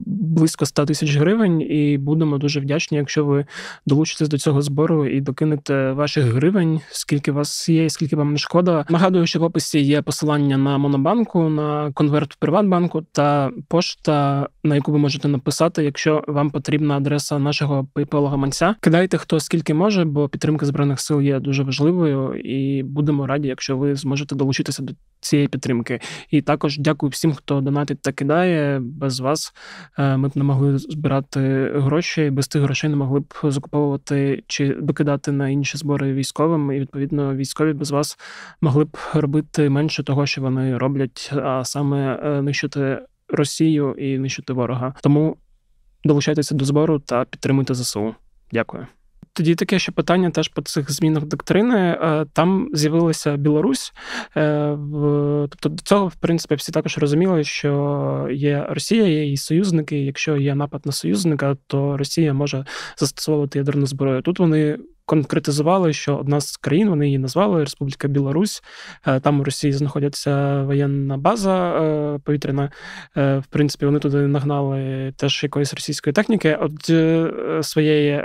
близько 100 тисяч гривень, і будемо дуже вдячні, якщо ви долучитесь до цього збору і докинете ваших гривень, скільки вас є, і скільки вам не шкода. Нагадую, що в описі є посилання на Монобанку, на конверт Приватбанку та пошта, на яку ви можете написати, якщо вам потрібна адреса нашого PayPal гаманця. Кидайте хто скільки може, бо підтримка збройних сил є дуже важливою, і будемо раді, якщо ви зможете долучитися до цієї підтримки. І також дякую всім, хто донатить та кидає без вас. Е, ми б не могли збирати гроші. Без тих грошей не могли б закуповувати чи докидати на інші збори військовим. І відповідно військові без вас могли б робити менше того, що вони роблять, а саме е, нищити Росію і нищити ворога. Тому долучайтеся до збору та підтримуйте ЗСУ. Дякую тоді таке ще питання теж по цих змінах доктрини. Е, там з'явилася Білорусь. Е, тобто до цього, в принципі, всі також розуміли, що є Росія, є її союзники. Якщо є напад на союзника, то Росія може застосовувати ядерну зброю. Тут вони конкретизували, що одна з країн вони її назвали Республіка Білорусь. Е, там у Росії знаходяться воєнна база е, повітряна. Е, в принципі, вони туди нагнали теж якоїсь російської техніки. От своєї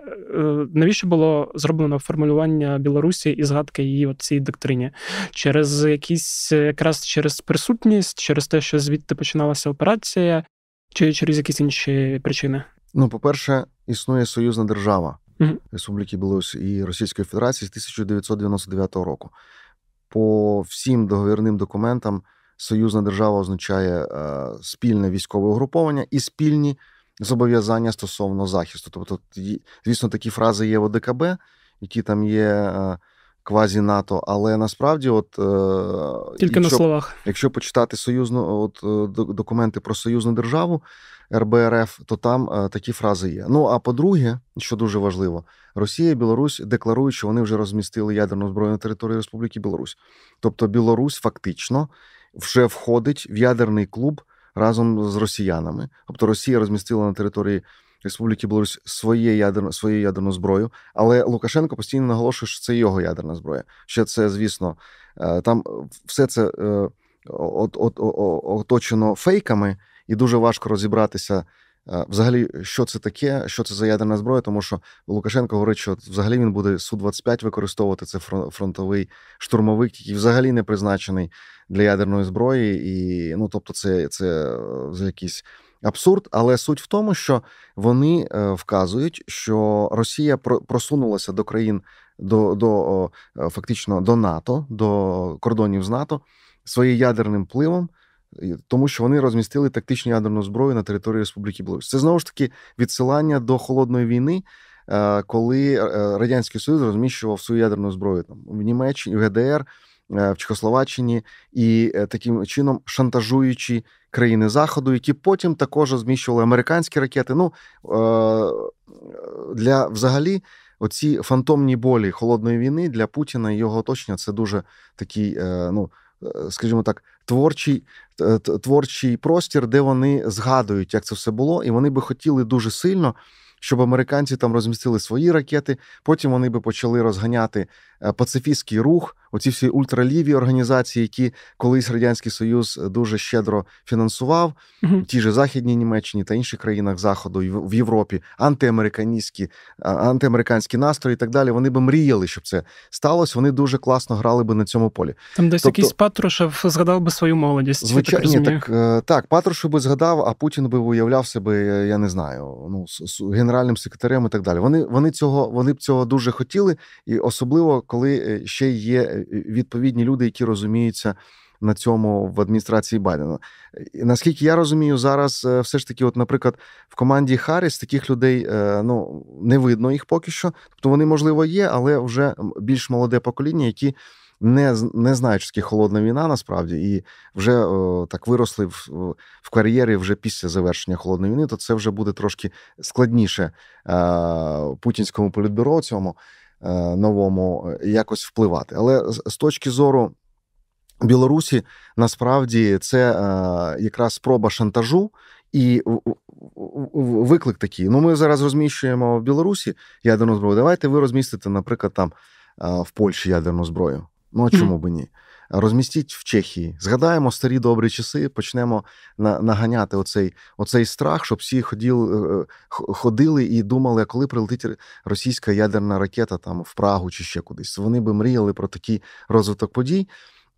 навіщо було зроблено формулювання Білорусі і згадки її от цій доктрині через якісь якраз через присутність, через те, що звідти починалася операція, чи через якісь інші причини? Ну, по-перше, існує союзна держава. Республіки Білорусь і Російської Федерації з 1999 року. По всім договірним документам союзна держава означає е, спільне військове угруповання і спільні зобов'язання стосовно захисту. Тобто, звісно, такі фрази є в ОДКБ, які там є. Е, квазі-НАТО, але насправді, от е, тільки якщо, на словах, якщо почитати союзну от е, документи про союзну державу РБРФ, то там е, такі фрази є. Ну а по-друге, що дуже важливо, Росія і Білорусь декларують, що вони вже розмістили ядерну зброю на території Республіки Білорусь. Тобто Білорусь фактично вже входить в ядерний клуб разом з росіянами. Тобто Росія розмістила на території. Республіки Білорусь своє ядерно, свою ядерну зброю, але Лукашенко постійно наголошує, що це його ядерна зброя. Ще це, звісно, е, там е, все це е, от, от, оточено фейками, і дуже важко розібратися. Взагалі, що це таке, що це за ядерна зброя, тому що Лукашенко говорить, що взагалі він буде су 25 використовувати це фронтовий штурмовик, який взагалі не призначений для ядерної зброї, і ну тобто, це це якісь абсурд, але суть в тому, що вони е, вказують, що Росія просунулася до країн до, до е, фактично до НАТО, до кордонів з НАТО своїм ядерним впливом. Тому що вони розмістили тактичну ядерну зброю на території Республіки Білорусь. Це знову ж таки відсилання до холодної війни, е, коли радянський союз розміщував свою ядерну зброю там в Німеччині, в ГДР, в Чехословаччині, і таким чином шантажуючи країни Заходу, які потім також зміщували американські ракети. Ну е, для взагалі, оці фантомні болі холодної війни для Путіна і його оточення це дуже такий, е, ну е, скажімо так, творчий творчий простір, де вони згадують, як це все було, і вони би хотіли дуже сильно щоб американці там розмістили свої ракети. Потім вони би почали розганяти е, пацифістський рух, оці всі ультраліві організації, які колись радянський союз е, дуже щедро фінансував uh ті ж західні Німеччині та інших країнах заходу в Європі, антиамериканські е, антиамериканські настрої і так далі. Вони би мріяли, щоб це сталося. Вони дуже класно грали би на цьому полі. Там десь тобто, якийсь Патрушев згадав би свою молодість. Звичайно, так, ні, так, так Патрушев би згадав, а Путін би уявляв себе. Я не знаю, ну генерал генеральним секретарем і так далі. Вони вони цього вони б цього дуже хотіли, і особливо коли е, ще є е, відповідні люди, які розуміються на цьому в адміністрації Байдена. І, наскільки я розумію, зараз е, все ж таки, от, наприклад, в команді Харріс таких людей ну не видно їх поки що. Тобто вони можливо є, але вже більш молоде покоління, які не не знають, що таке холодна війна насправді, і вже о, е, так виросли в, в кар'єрі вже після завершення холодної війни, то це вже буде трошки складніше е, путінському політбюро цьому е, новому е, якось впливати. Але з точки зору Білорусі, насправді це е, якраз спроба шантажу. І виклик такий. Ну, ми зараз розміщуємо в Білорусі ядерну зброю. Давайте ви розмістите, наприклад, там е, в Польщі ядерну зброю. Ну а чому б ні? Розмістіть в Чехії, згадаємо старі добрі часи, почнемо наганяти оцей оцей страх, щоб всі ходіли, е, е, ходили і думали, а коли прилетить російська ядерна ракета там в Прагу чи ще кудись. Вони би мріяли про такий розвиток подій.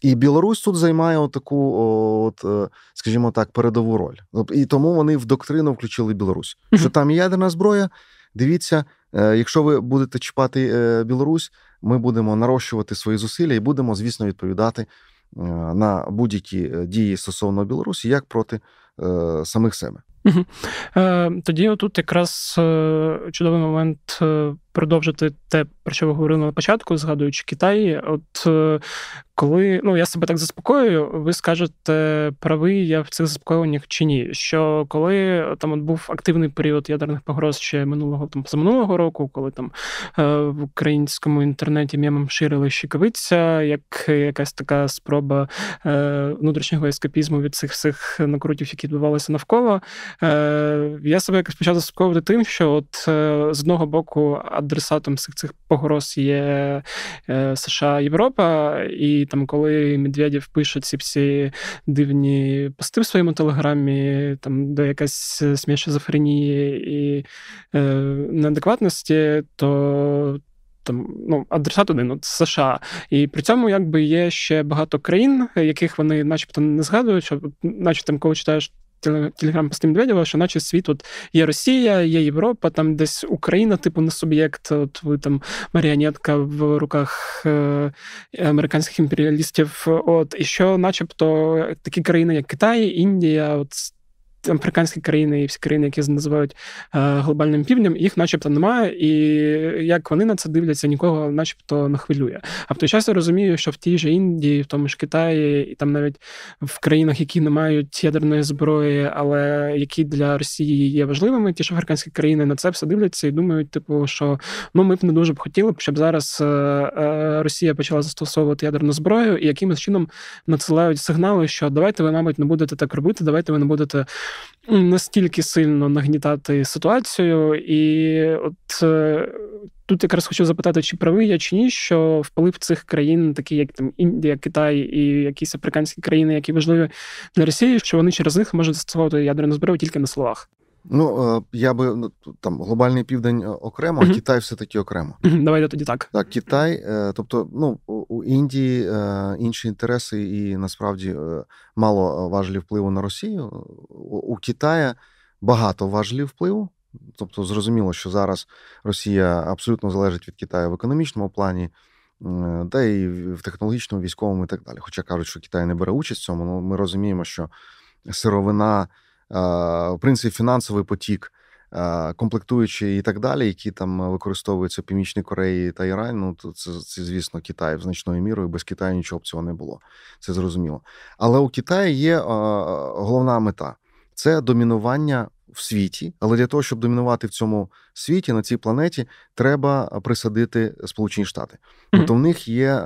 І Білорусь тут займає таку, от, е, скажімо так, передову роль. І тому вони в доктрину включили Білорусь. Що там є ядерна зброя? Дивіться, Е, якщо ви будете чіпати е, Білорусь, ми будемо нарощувати свої зусилля і будемо, звісно, відповідати е, на будь-які дії стосовно Білорусі як проти самих себе. Е, тоді отут якраз е, чудовий момент е, продовжити те, про що ви говорили на початку, згадуючи Китай. От коли ну я себе так заспокоюю, ви скажете, правий я в цих заспокоюваннях чи ні? Що коли там от був активний період ядерних погроз ще минулого там минулого року, коли там в українському інтернеті м'ямом ширили щекавиця, як якась така спроба внутрішнього ескапізму від цих всіх накрутів, які відбувалися навколо. Е, я себе якось почав заспокоювати тим, що от е, з одного боку адресатом цих цих погроз є е, США Європа, і там, коли Медведєв пише ці всі дивні пости в своєму телеграмі, там де якась сміш шизофренії і неадекватності, то там ну, адресат один от США, і при цьому якби є ще багато країн, яких вони, начебто, не згадують, що начебто коли читаєш телеграм-пости Медведєва, що наче світ от є Росія, є Європа, там десь Україна, типу не суб'єкт, от ви там маріонетка в руках е- э, американських імперіалістів. От і що, начебто, такі країни, як Китай, Індія, от африканські країни і всі країни, які називають е, глобальним півднем, їх, начебто, немає, і як вони на це дивляться, нікого, начебто, не хвилює. А в той час я розумію, що в тій же Індії, в тому ж Китаї, і там навіть в країнах, які не мають ядерної зброї, але які для Росії є важливими, ті ж африканські країни на це все дивляться і думають, типу, що ну ми б не дуже б хотіли б, щоб зараз е, е, Росія почала застосовувати ядерну зброю і якимось чином надсилають сигнали, що давайте ви, мабуть, не будете так робити, давайте ви не будете настільки сильно нагнітати ситуацію, і от е, тут якраз хочу запитати, чи правий я чи ні, що вплив цих країн, такі як там Індія, Китай і якісь африканські країни, які важливі для Росії, що вони через них можуть застосовувати ядерну зброю тільки на словах. Ну е, я би ну, там глобальний південь е, окремо, а Китай все таки окремо. Давайте тоді так. Так, Китай, е, тобто, ну у Індії інші інтереси, і насправді мало важлі впливу на Росію. У Китая багато важелів впливу. Тобто, зрозуміло, що зараз Росія абсолютно залежить від Китаю в економічному плані. Та й в технологічному, військовому і так далі. Хоча кажуть, що Китай не бере участь в цьому, але ну, ми розуміємо, що сировина в принципі, фінансовий потік, комплектуючи і так далі, які там використовуються ну, в Північній Кореї та Ірані, ну то це, це, звісно, Китай значною мірою, без Китаю нічого б цього не було. Це зрозуміло. Але у Китаї є головна мета це домінування. В світі, але для того, щоб домінувати в цьому світі на цій планеті, треба присадити Сполучені Штати. Тобто, mm-hmm. в них є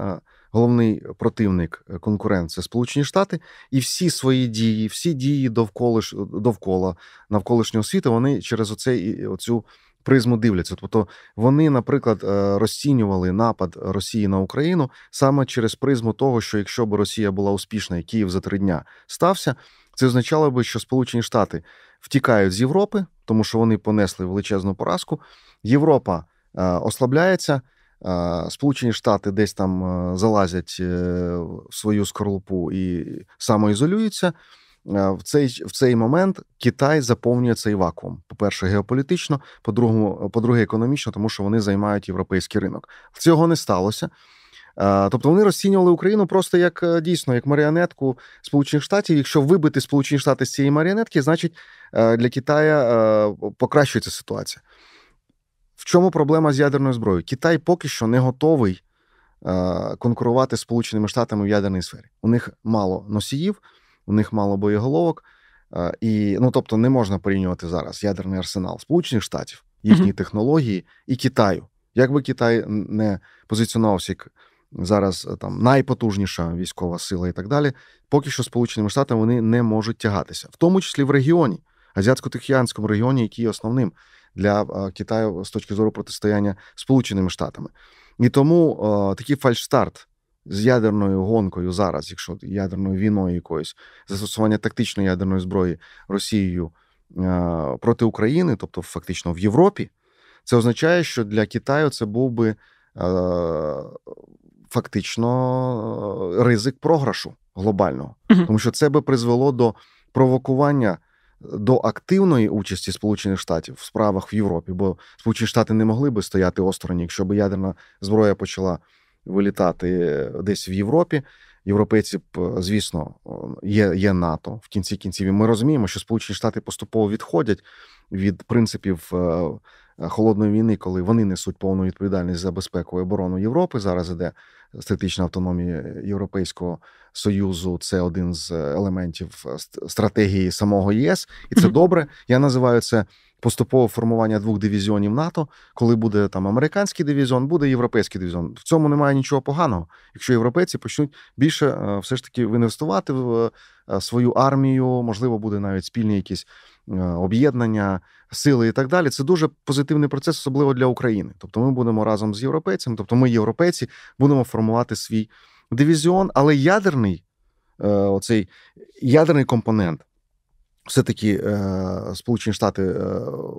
головний е, противник е, конкурент це Сполучені Штати, і всі свої дії, всі дії довколиш е, довкола навколишнього світу, вони через оцей оцю призму дивляться. Тобто вони, наприклад, розцінювали напад Росії на Україну саме через призму того, що якщо б Росія була успішна, і Київ за три дня стався, це означало би, що Сполучені Штати втікають з Європи, тому що вони понесли величезну поразку. Європа ослабляється. Сполучені Штати десь там е, залазять е, в свою скорлупу і самоізолюються. В цей в цей момент Китай заповнює цей вакуум. По-перше, геополітично, по-друге, по-друге, економічно, тому що вони займають європейський ринок. Цього не сталося. Тобто вони розцінювали Україну просто як е, дійсно як маріонетку Сполучених Штатів. Якщо вибити Сполучені Штати з цієї маріонетки, значить для Китая покращується ситуація. В чому проблема з ядерною зброєю? Китай поки що не готовий е, конкурувати з Сполученими Штатами в ядерній сфері. У них мало носіїв, у них мало боєголовок. Е, і ну тобто не можна порівнювати зараз ядерний арсенал Сполучених Штатів, їхні uh-huh. технології і Китаю. Якби Китай не позиціонувався як зараз е, там найпотужніша військова сила і так далі, поки що Сполученими Штатами вони не можуть тягатися, в тому числі в регіоні, азіатсько-тихіанському регіоні, який основним для Китаю з точки зору протистояння Сполученими Штатами. І тому такий фальшстарт з ядерною гонкою зараз, якщо ядерною війною якоюсь, застосування тактичної ядерної зброї Росією проти України, тобто фактично в Європі, це означає, що для Китаю це був би фактично ризик програшу глобального, тому що це би призвело до провокування до активної участі Сполучених Штатів в справах в Європі, бо Сполучені Штати не могли би стояти осторонь, якщо б ядерна зброя почала вилітати е, десь в Європі. Європейці б, е, звісно, є є НАТО в кінці кінців. Ми розуміємо, що Сполучені Штати поступово відходять від принципів е, холодної війни, коли вони несуть повну відповідальність за безпеку і оборону Європи. Зараз іде стратегічна автономія Європейського союзу це один з е, елементів е, стратегії самого ЄС, і це mm-hmm. добре. Я називаю це поступове формування двох дивізіонів НАТО. Коли буде там американський дивізіон, буде європейський дивізіон. В цьому немає нічого поганого. Якщо європейці почнуть більше е, все ж таки інвестувати в свою армію, можливо, буде навіть спільні якісь. Об'єднання сили і так далі, це дуже позитивний процес, особливо для України. Тобто, ми будемо разом з європейцями, тобто ми європейці будемо формувати сформувати свій дивізіон, але ядерний е, оцей ядерний компонент. Все-таки е, Сполучені Штати е,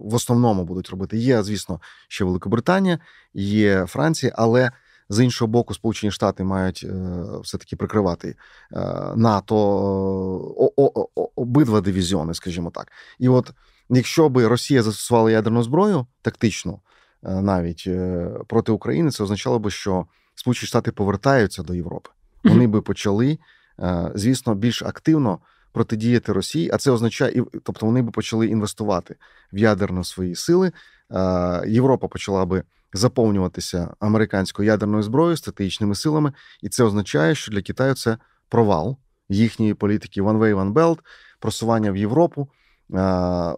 в основному будуть робити. Є, звісно, ще Великобританія, є Франція, але з іншого боку, Сполучені Штати мають е, все-таки прикривати е, НАТО о, о, о, обидва дивізіони, скажімо так. І от якщо би Росія застосувала ядерну зброю тактично е, навіть проти України, це означало би, що Сполучені Штати повертаються до Європи. Вони би почали, е, звісно, більш активно протидіяти Росії, а це означає, тобто вони би почали інвестувати в ядерно свої сили. Е, Європа почала би заповнюватися американською ядерною зброєю, стратегічними силами, і це означає, що для Китаю це провал їхньої політики One Way, One Belt, просування в Європу. Е,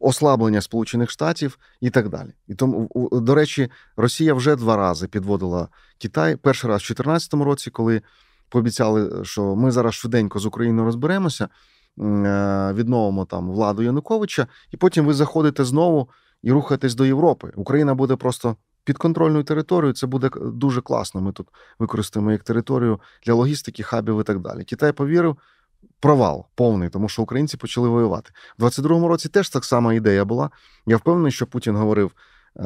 ослаблення Сполучених Штатів і так далі. І тому, до речі, Росія вже два рази підводила Китай. Перший раз в 2014 році, коли пообіцяли, що ми зараз швиденько з Україною розберемося, е, відновимо там владу Януковича, і потім ви заходите знову і рухаєтесь до Європи. Україна буде просто. Підконтрольною територією це буде дуже класно. Ми тут використаємо як територію для логістики, хабів і так далі. Китай повірив, провал повний, тому що українці почали воювати. У 22-му році теж так сама ідея була. Я впевнений, що Путін говорив е,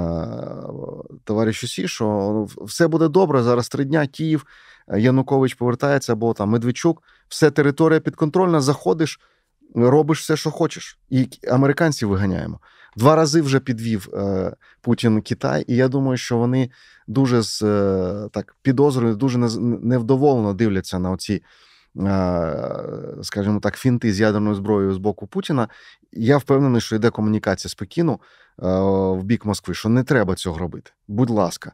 товаришу Сі, що ну, все буде добре. Зараз три дня Київ, Янукович повертається, або там Медведчук, все територія підконтрольна, заходиш, робиш все, що хочеш, і американців виганяємо. Два рази вже підвів е, Путін Китай, і я думаю, що вони дуже з е, так підозрою, дуже невдоволено дивляться на оці Э, скажімо так, фінти з ядерною зброєю з боку Путіна. Я впевнений, що йде комунікація з Пекіну в бік Москви, що не треба цього робити. Будь ласка.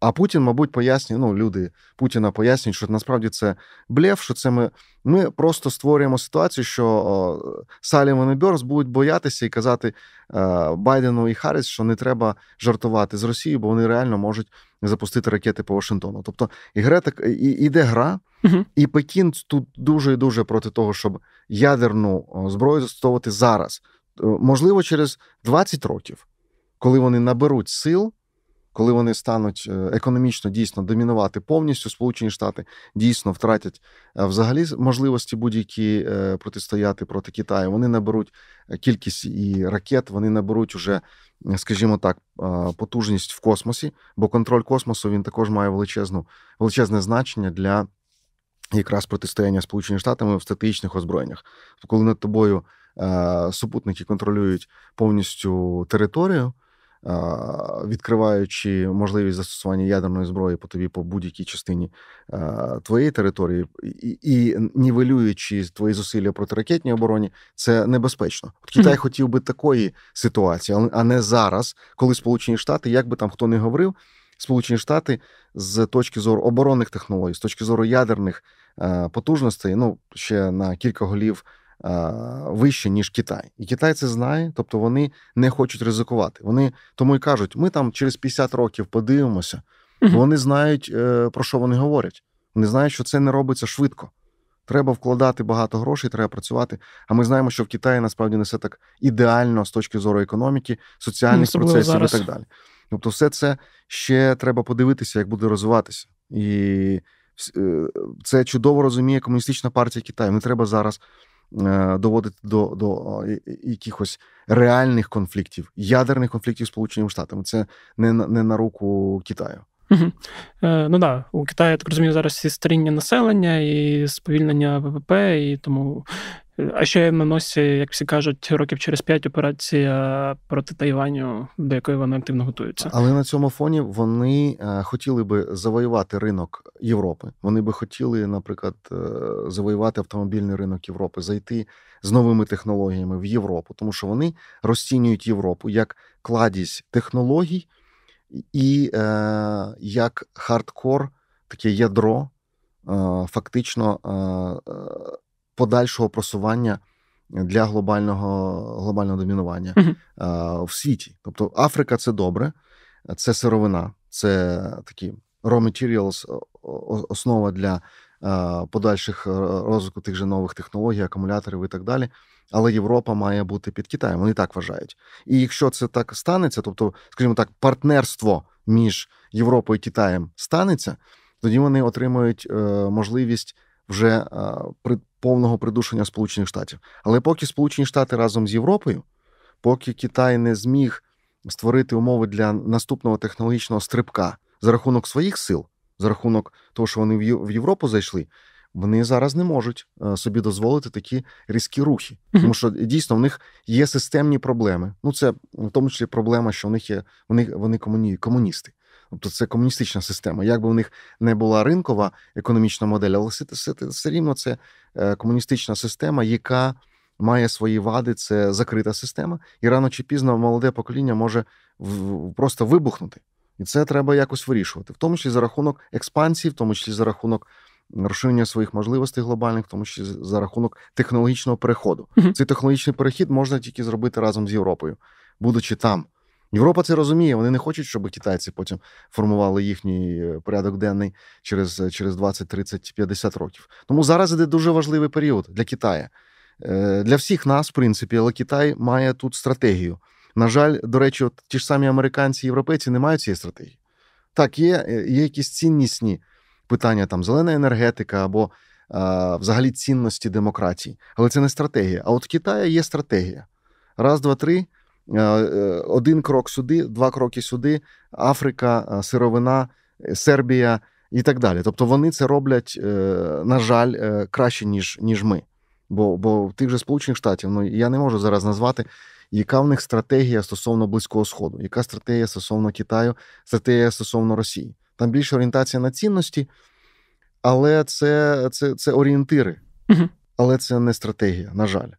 А Путін, мабуть, пояснює, ну люди Путіна пояснюють, що насправді це блеф, що це ми ми просто створюємо ситуацію, що Саліван і Бьорс будуть боятися і казати Байдену і Харріс, що не треба жартувати з Росією, бо вони реально можуть запустити ракети по Вашингтону. Тобто, і, гра, так, і іде гра і Пекін тут дуже і дуже проти того, щоб ядерну зброю застосовувати зараз. Е, можливо, через 20 років, коли вони наберуть сил, коли вони стануть е, економічно дійсно домінувати повністю, Сполучені Штати дійсно втратять е, взагалі можливості будь-які протистояти проти Китаю. Вони наберуть кількість і ракет, вони наберуть уже, скажімо так, потужність в космосі, бо контроль космосу він також має величезну величезне значення для якраз протистояння Сполучені Штатами в стратегічних озброєннях, коли над тобою е, супутники контролюють повністю територію. Е, відкриваючи можливість застосування ядерної зброї по тобі по будь-якій частині е, твоєї території і, і нівелюючи твої зусилля протиракетній обороні, це небезпечно. От Китай mm-hmm. хотів би такої ситуації, а не зараз, коли Сполучені Штати, як би там хто не говорив, Сполучені Штати з точки зору оборонних технологій, з точки зору ядерних е, потужностей, ну ще на кілька голів е, вище ніж Китай, і Китай це знає, тобто вони не хочуть ризикувати. Вони тому й кажуть, ми там через 50 років подивимося. Угу. Вони знають е, про що вони говорять. Вони знають, що це не робиться швидко. Треба вкладати багато грошей, треба працювати. А ми знаємо, що в Китаї насправді не все так ідеально з точки зору економіки, ну, соціальних процесів зараз. і так далі. Тобто, все це ще треба подивитися, як буде розвиватися. І е, це чудово розуміє комуністична партія Китаю. Не треба зараз е, доводити до до якихось реальних конфліктів, ядерних конфліктів з Сполученими Штатами. Це не не на руку Китаю. Угу. Е, ну да, у Китаї я так розумію, зараз і старіння населення, і сповільнення ВВП, і тому а ще на носі, як всі кажуть, років через п'ять операція проти Тайваню, до якої вони активно готуються. Але на цьому фоні вони е, хотіли би завоювати ринок Європи. Вони би хотіли, наприклад, е, завоювати автомобільний ринок Європи, зайти з новими технологіями в Європу, тому що вони розцінюють Європу як кладість технологій і е, як хардкор, таке ядро. Е, фактично подальшого просування для глобального глобального домінування uh в світі. Тобто Африка це добре, це сировина, це такі raw materials, основа для подальших розвитку тих же нових технологій, акумуляторів і так далі. Але Європа має бути під Китаєм. Вони так вважають. І якщо це так станеться, тобто, скажімо так, партнерство між Європою і Китаєм станеться, тоді вони отримують е, можливість вже е, при повного придушення Сполучених Штатів. Але поки Сполучені Штати разом з Європою, поки Китай не зміг створити умови для наступного технологічного стрибка за рахунок своїх сил, за рахунок того, що вони в Європу зайшли. Вони зараз не можуть е, собі дозволити такі різкі рухи, тому що дійсно в них є системні проблеми. Ну це в тому числі проблема, що в них є вони, вони комуні, комуністи. Тобто це комуністична система. Якби в них не була ринкова економічна модель, але все, все, все рівно це е, комуністична система, яка має свої вади, це закрита система, і рано чи пізно молоде покоління може в просто вибухнути. І це треба якось вирішувати, в тому числі за рахунок експансії, в тому числі за рахунок розширення своїх можливостей глобальних, в тому числі за рахунок технологічного переходу. uh Цей технологічний перехід можна тільки зробити разом з Європою, будучи там. Європа це розуміє. Вони не хочуть, щоб китайці потім формували їхній е, порядок денний через е, через 20, 30, 50 років. Тому зараз іде дуже важливий період для Китаю. Е, для всіх нас, в принципі, але Китай має тут стратегію. На жаль, до речі, от ті ж самі американці і європейці не мають цієї стратегії. Так, є є якісь ціннісні питання, там зелена енергетика або а, взагалі цінності демократії. Але це не стратегія. А от в Китаї є стратегія. Раз, два, три. Е, е, один крок сюди, два кроки сюди, Африка, е, сировина, Сербія і так далі. Тобто вони це роблять, на жаль, краще, ніж ніж ми. Бо бо тих же Сполучених Штатів ну я не можу зараз назвати, яка в них стратегія стосовно Близького Сходу, яка стратегія стосовно Китаю, стратегія стосовно Росії. Там більше орієнтація на цінності, але це це, це орієнтири, але це не стратегія, на жаль.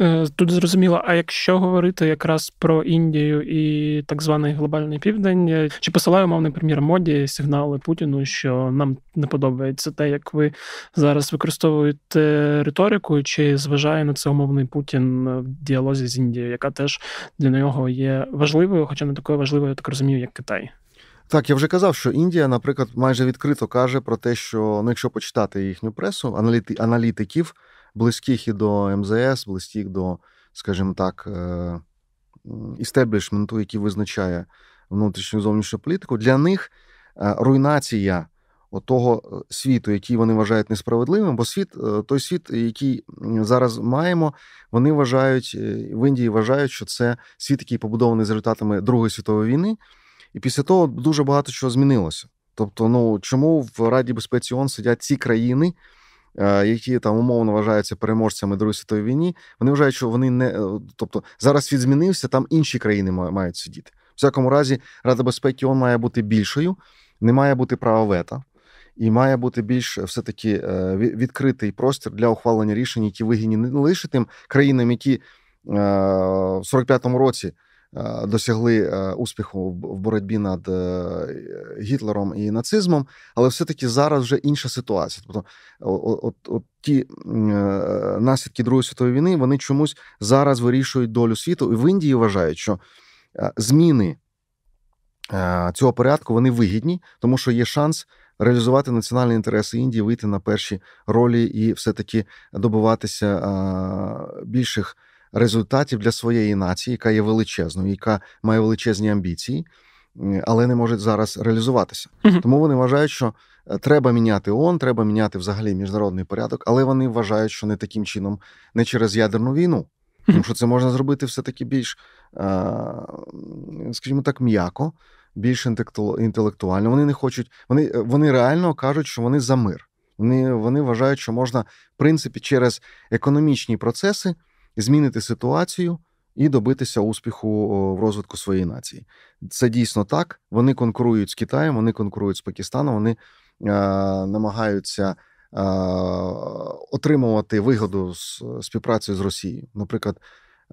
Е, тут зрозуміло, а якщо говорити якраз про Індію і так званий глобальний південь, е, чи посилає мовний прем'єр моді сигнали Путіну, що нам не подобається те, як ви зараз використовуєте риторику, чи зважає на це умовний Путін в діалозі з Індією, яка теж для нього є важливою, хоча не такою важливою, я так розумію, як Китай. Так, я вже казав, що Індія, наприклад, майже відкрито каже про те, що ну, якщо почитати їхню пресу, аналіти аналітиків близьких і до МЗС, близьких до, скажімо так, е, істеблішменту, який визначає внутрішню зовнішню політику, для них е, руйнація того е, світу, який вони вважають несправедливим, бо світ, той світ, який зараз маємо, вони вважають в Індії, вважають, що це світ, який побудований з результатами Другої світової війни, і після того дуже багато чого змінилося. Тобто, ну чому в Раді безпеці ООН сидять ці країни? Е, які там умовно вважаються переможцями Другої світової війни, вони вважають, що вони не е, тобто зараз світ змінився, там інші країни мають сидіти. В всякому разі, Рада безпеки ООН має бути більшою, не має бути права вета. І має бути більш все-таки е, відкритий простір для ухвалення рішень, які вигідні не лише тим країнам, які в 45-му році Е, досягли е, успіху в боротьбі над е, Гітлером і нацизмом, але все-таки зараз вже інша ситуація. Тобто, от, от, от ті наслідки Другої світової війни вони чомусь зараз вирішують долю світу, і в Індії вважають, що зміни цього порядку вони вигідні, тому що є шанс. Реалізувати національні інтереси Індії, вийти на перші ролі і все-таки добиватися більших результатів для своєї нації, яка є величезною, яка має величезні амбіції, але не можуть зараз реалізуватися. uh Тому вони вважають, що е, треба міняти ООН, треба міняти взагалі міжнародний порядок, але вони вважають, що не таким чином, не через ядерну війну. Тому що це можна зробити все-таки більш, е, скажімо так, м'яко, більш інтелектуально. Вони не хочуть, вони е, вони реально кажуть, що вони за мир. Вони вони вважають, що можна, в принципі, через економічні процеси змінити ситуацію і добитися успіху в розвитку своєї нації. Це дійсно так. Вони конкурують з Китаєм, вони конкурують з Пакистаном, вони е, намагаються. Е, отримувати вигоду з співпраці з Росією, наприклад,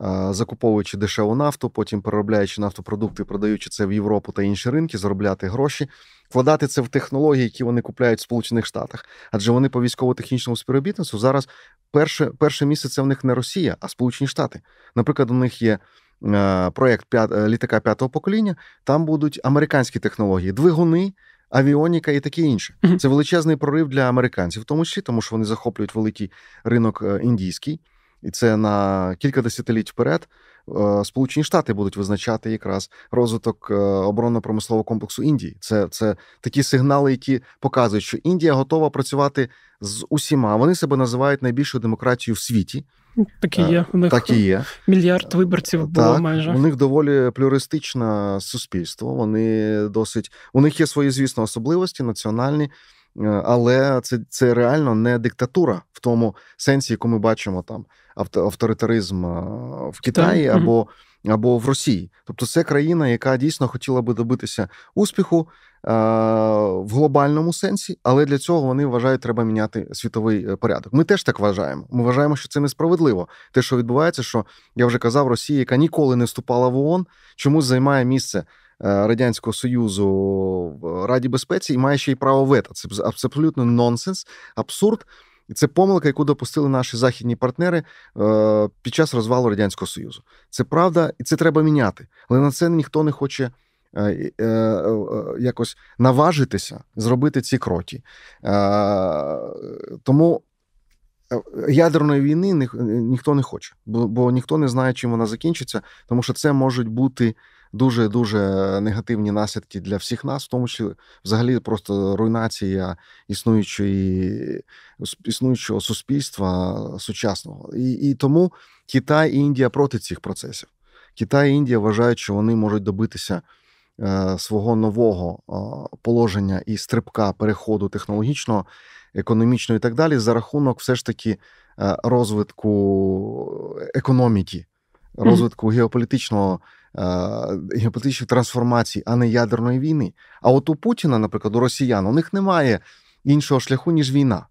Е, закуповуючи дешеву нафту, потім переробляючи нафтопродукти, продаючи це в Європу та інші ринки, заробляти гроші, вкладати це в технології, які вони купляють в Сполучених Штатах. Адже вони по військово-технічному співробітництву зараз перше перше місце це в них не Росія, а Сполучені Штати. Наприклад, у них є. Е, проєкт е, літака п'ятого покоління, там будуть американські технології, двигуни, авіоніка і таке інше. Це величезний прорив для американців, в тому числі, тому що вони захоплюють великий ринок індійський і це на кілька десятиліть вперед. Е, Сполучені Штати будуть визначати якраз розвиток е, оборонно-промислового комплексу Індії. Це це такі сигнали, які показують, що Індія готова працювати з усіма. Вони себе називають найбільшою демократією в світі. Так і е, є. У них так і є. мільярд виборців було так, майже у них доволі плюристичне суспільство. Вони досить у них є свої, звісно, особливості національні. Е, але це це реально не диктатура в тому сенсі, яку ми бачимо там авторитаризм е, в Китаї або або в Росії. Тобто, це країна, яка дійсно хотіла би добитися успіху е- в глобальному сенсі, але для цього вони вважають, треба міняти світовий е, порядок. Ми теж так вважаємо. Ми вважаємо, що це несправедливо. Те, що відбувається, що я вже казав, Росія, яка ніколи не вступала в ООН, чомусь займає місце. Е, радянського Союзу в Раді безпеці і має ще й право вето. Це абсолютно нонсенс, абсурд. І це помилка, яку допустили наші західні партнери е, під час розвалу радянського союзу. Це правда, і це треба міняти. Але на це ніхто не хоче е, якось наважитися зробити ці кроки. Тому ядерної війни ніхто не хоче, бо ніхто не знає, чим вона закінчиться, тому що це можуть бути дуже дуже негативні наслідки для всіх нас, в тому числі взагалі просто руйнація існуючої існуючого суспільства сучасного. І, І тому Китай і Індія проти цих процесів. Китай і Індія вважають, що вони можуть добитися е, свого нового е, положення і стрибка переходу технологічного, економічного і так далі за рахунок все ж таки е, розвитку е, економіки, розвитку mm-hmm. геополітичного геополітичних трансформацій, а не ядерної війни. А от у Путіна, наприклад, у Росіян, у них немає іншого шляху ніж війна.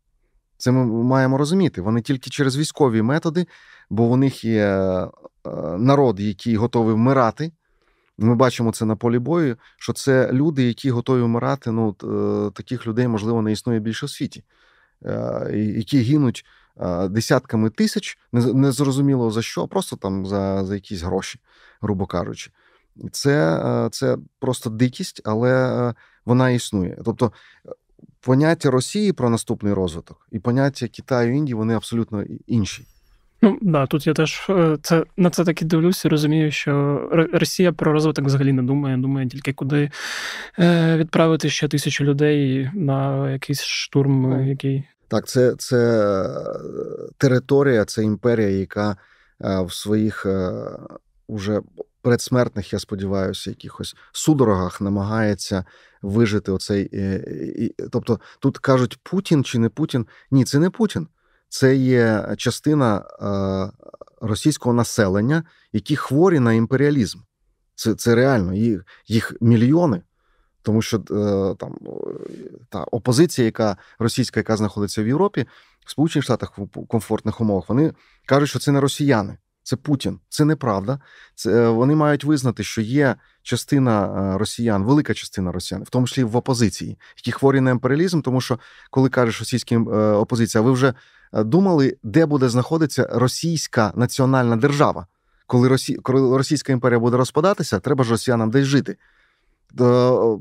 Це ми маємо розуміти. Вони тільки через військові методи, бо у них є народ, який готовий вмирати. Ми бачимо це на полі бою. Що це люди, які готові вмирати. Ну е, таких людей можливо не існує більше у світі, е, які гинуть десятками тисяч, незрозуміло за що, просто там за за якісь гроші, грубо кажучи. Це, Це просто дикість, але вона існує. Тобто. Е, поняття Росії про наступний розвиток і поняття Китаю і Індії вони абсолютно інші. Ну да, тут я теж е, це на це таки дивлюся. Розумію, що Росія про розвиток взагалі не думає. Думає тільки куди е, відправити ще тисячу людей на якийсь штурм, ну, який так, це це е, територія, це імперія, яка е, в своїх е, уже предсмертних, я сподіваюся, якихось судорогах намагається вижити оцей. Тобто тут кажуть, Путін чи не Путін? Ні, це не Путін. Це є частина російського населення, які хворі на імперіалізм. Це це реально, їх, їх мільйони. Тому що е, там та опозиція, яка російська, яка знаходиться в Європі, в Сполучених Штатах в комфортних умовах, вони кажуть, що це не росіяни, це Путін, це неправда. Це е, вони мають визнати, що є частина е, росіян, велика частина росіян, в тому числі в опозиції, які хворі на емперіалізм, тому що коли кажеш російській опозиція, ви вже думали, де буде знаходитися російська національна держава. Коли Росі... коли Російська імперія буде розпадатися, треба ж росіянам десь жити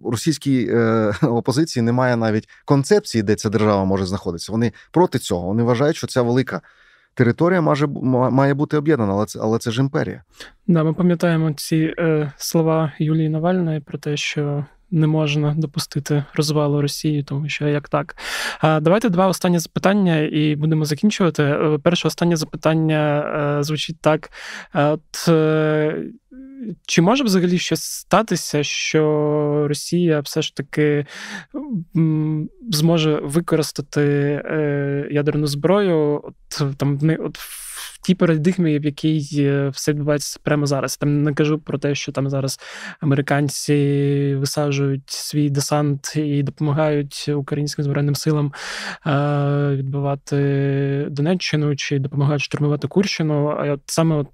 російській е, опозиції немає навіть концепції, де ця держава може знаходитися. Вони проти цього. Вони вважають, що ця велика. Територія може має бути об'єднана, але це але це ж імперія. Да, ми пам'ятаємо ці е, слова Юлії Навальної про те, що не можна допустити розвалу Росії, тому що як так. Давайте два останні запитання, і будемо закінчувати. Е, перше останнє запитання е, звучить так: От, е, чи може взагалі щось статися, що Росія все ж таки зможе використати ядерну зброю? От там от в тій парадигмі, в якій все відбувається прямо зараз. Там не кажу про те, що там зараз американці висаджують свій десант і допомагають українським збройним силам е, відбивати Донеччину чи допомагають штурмувати Курщину. А от саме от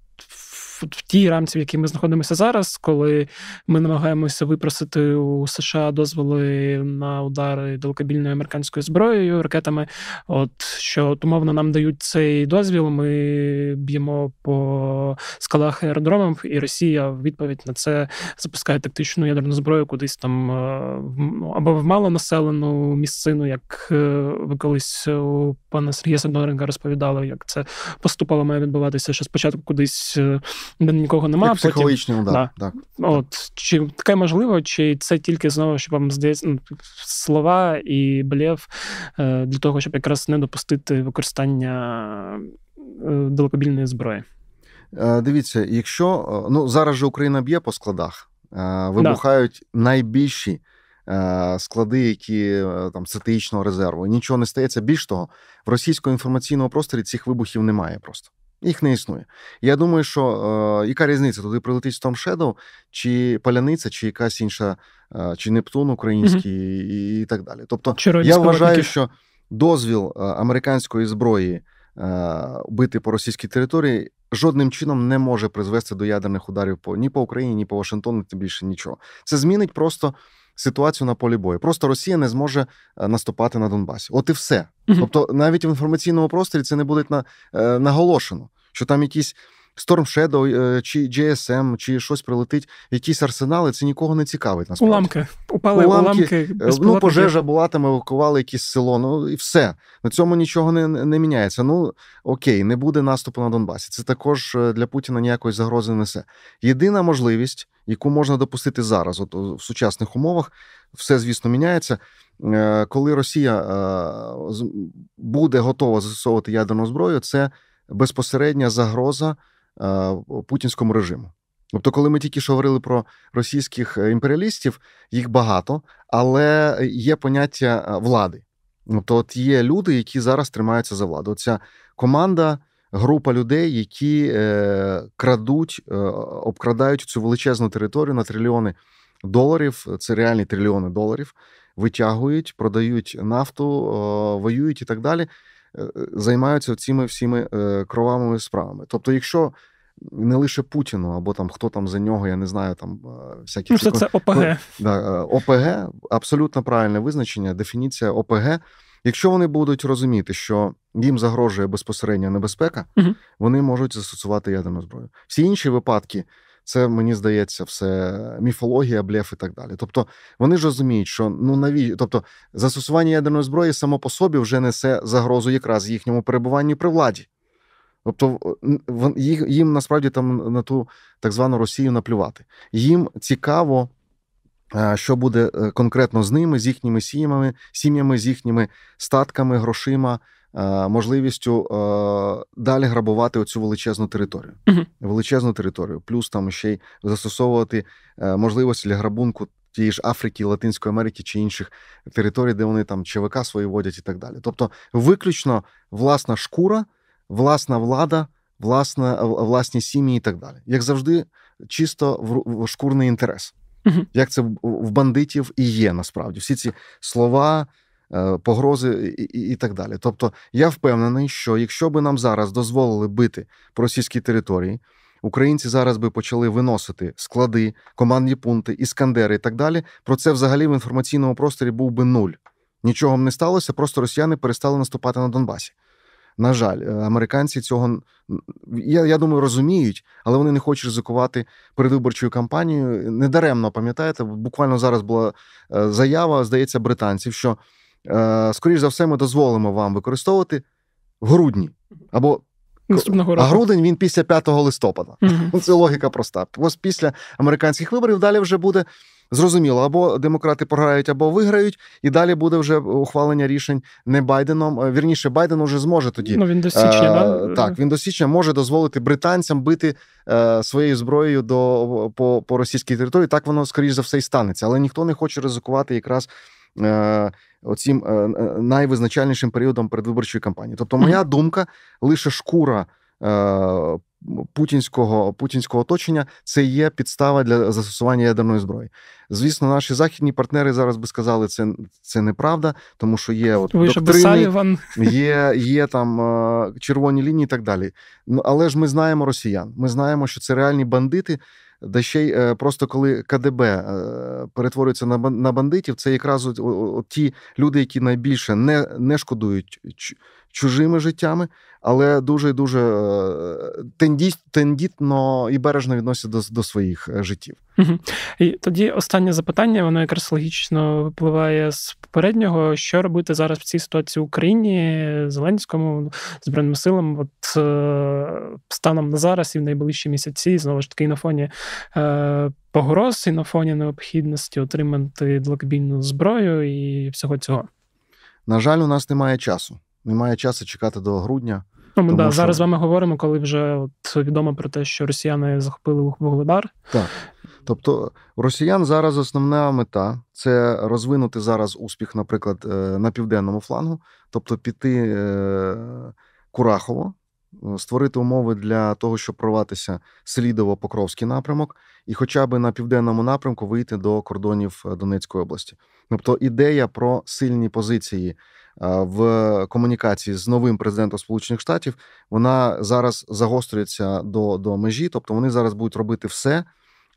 в, тій рамці, в якій ми знаходимося зараз, коли ми намагаємося випросити у США дозволи на удари далекобільною американською зброєю, ракетами. От що от, умовно нам дають цей дозвіл, ми б'ємо по скалах аеродромів, і Росія в відповідь на це запускає тактичну ядерну зброю кудись там е, ну, або в малонаселену місцину, як е, ви колись у пана Сергія Сандоренка розповідали, як це поступово має відбуватися, що спочатку кудись е, де нікого немає. Як психологічний удар. Да. Так. От чи таке можливо, чи це тільки знову, що вам здається ну, слова і блєв е, для того, щоб якраз не допустити використання е, далекобільної зброї? Е, дивіться, якщо ну зараз же Україна б'є по складах, вибухають да. найбільші. Склади, які там стратегічного резерву, нічого не стається. Більш того, в російському інформаційному просторі цих вибухів немає. Просто їх не існує. Я думаю, що е, яка різниця? Туди прилетить Storm Shadow, чи поляниця, чи якась інша, е, чи Нептун український, mm-hmm. і, і так далі. Тобто, Чирої я вважаю, що дозвіл е, американської зброї е, бити по російській території жодним чином не може призвести до ядерних ударів по ні по Україні, ні по Вашингтону, тим більше нічого. Це змінить просто ситуацію на полі бою. Просто Росія не зможе е, наступати на Донбасі. От і все. uh Тобто, навіть в інформаційному просторі це не буде на, е, наголошено, що там якісь. Storm Shadow, е, чи GSM, чи щось прилетить, якісь арсенали, це нікого не цікавить. Насправді уламки упали уламки. уламки ну, пожежа була там, евакували якесь село. Ну і все на цьому нічого не не міняється. Ну окей, не буде наступу на Донбасі. Це також для Путіна ніякої загрози не несе. Єдина можливість яку можна допустити зараз. От в сучасних умовах все, звісно, міняється. Е, коли Росія е, буде готова застосовувати ядерну зброю, це безпосередня загроза е, путінському режиму. Тобто, коли ми тільки що говорили про російських імперіалістів, їх багато, але є поняття влади. Тобто, от є люди, які зараз тримаються за владу. Оця команда група людей, які е, крадуть, е, обкрадають цю величезну територію на трильйони доларів. Це реальні трильйони доларів, витягують, продають нафту, е, воюють і так далі. Е, займаються цими всіми е, кровавими справами. Тобто, якщо не лише Путіну, або там хто там за нього, я не знаю, там е, всякі ну, це, це ОПГ. Да, ОПГ абсолютно правильне визначення. Дефініція ОПГ. Якщо вони будуть розуміти, що їм загрожує безпосередня небезпека, угу. вони можуть застосувати ядерну зброю. Всі інші випадки, це мені здається, все міфологія, блеф і так далі. Тобто вони ж розуміють, що ну наві... тобто застосування ядерної зброї само по собі вже несе загрозу якраз їхньому перебуванню при владі. Тобто е, їм насправді там на ту так звану Росію наплювати. Їм цікаво що буде е, конкретно з ними, з їхніми сім'ями, сім'ями, з їхніми статками, грошима, можливістю е, далі грабувати оцю величезну територію, uh величезну територію, плюс там ще й застосовувати е, можливості для грабунку тієї ж Африки, Латинської Америки чи інших територій, де вони там ЧВК свої водять і так далі. Тобто, виключно власна шкура, власна влада, власна, власні сім'ї і так далі, як завжди, чисто шкурний інтерес. Як це в бандитів і є насправді всі ці слова, е, погрози і, і, і так далі. Тобто, я впевнений, що якщо би нам зараз дозволили бити по російській території, українці зараз би почали виносити склади, командні пункти, іскандери і так далі. Про це взагалі в інформаційному просторі був би нуль. Нічого б не сталося, просто росіяни перестали наступати на Донбасі. На жаль, е, американці цього я я думаю розуміють, але вони не хочуть ризикувати передвиборчою кампанією. Недаремно пам'ятаєте, буквально зараз була е, заява, здається, британців, що е, скоріш за все ми дозволимо вам використовувати в грудні або. Наступного року. А грудень він після 5 листопада. Mm-hmm. Це логіка проста. Ось після американських виборів далі вже буде Зрозуміло, або демократи програють, або виграють, і далі буде вже ухвалення рішень не Байденом. Е, вірніше Байден уже зможе тоді. Ну він до січня а, е, да? так. Він до січня може дозволити британцям бити а, е, своєю зброєю до по, по російській території. Так воно скоріш за все і станеться, але ніхто не хоче ризикувати якраз. Оцім найвизначальнішим періодом передвиборчої кампанії. Тобто, моя думка лише шкура путінського путінського оточення це є підстава для застосування ядерної зброї. Звісно, наші західні партнери зараз би сказали, це це неправда, тому що є от доктрини, є є там е, червоні лінії і так далі. Ну, але ж ми знаємо росіян. Ми знаємо, що це реальні бандити. Да ще й е, просто коли КДБ е, перетворюється на бандитів, це якраз от, от, от ті люди, які найбільше не не шкодують чужими життями, але дуже дуже е, тендітно і бережно відносяться до до своїх е, життів. І Тоді останнє запитання, воно якраз логічно випливає з попереднього. Що робити зараз в цій ситуації в Україні, е, Зеленському ну, збройним силам, от станом на зараз і в найближчі місяці, знову ж таки, на фоні. Погроз і на фоні необхідності отримати далекобійну зброю і всього цього. На жаль, у нас немає часу. Немає часу чекати до грудня. Ну, ми да, що... зараз з вами говоримо, коли вже от відомо про те, що росіяни захопили Вугледар. Так. Тобто, росіян зараз основна мета це розвинути зараз успіх, наприклад, е, на південному флангу, тобто піти е, Курахово, е, створити умови для того, щоб прорватися слідово покровський напрямок, і хоча б на південному напрямку вийти до кордонів Донецької області. Тобто, ідея про сильні позиції в комунікації з новим президентом Сполучених Штатів вона зараз загострюється до до межі, тобто вони зараз будуть робити все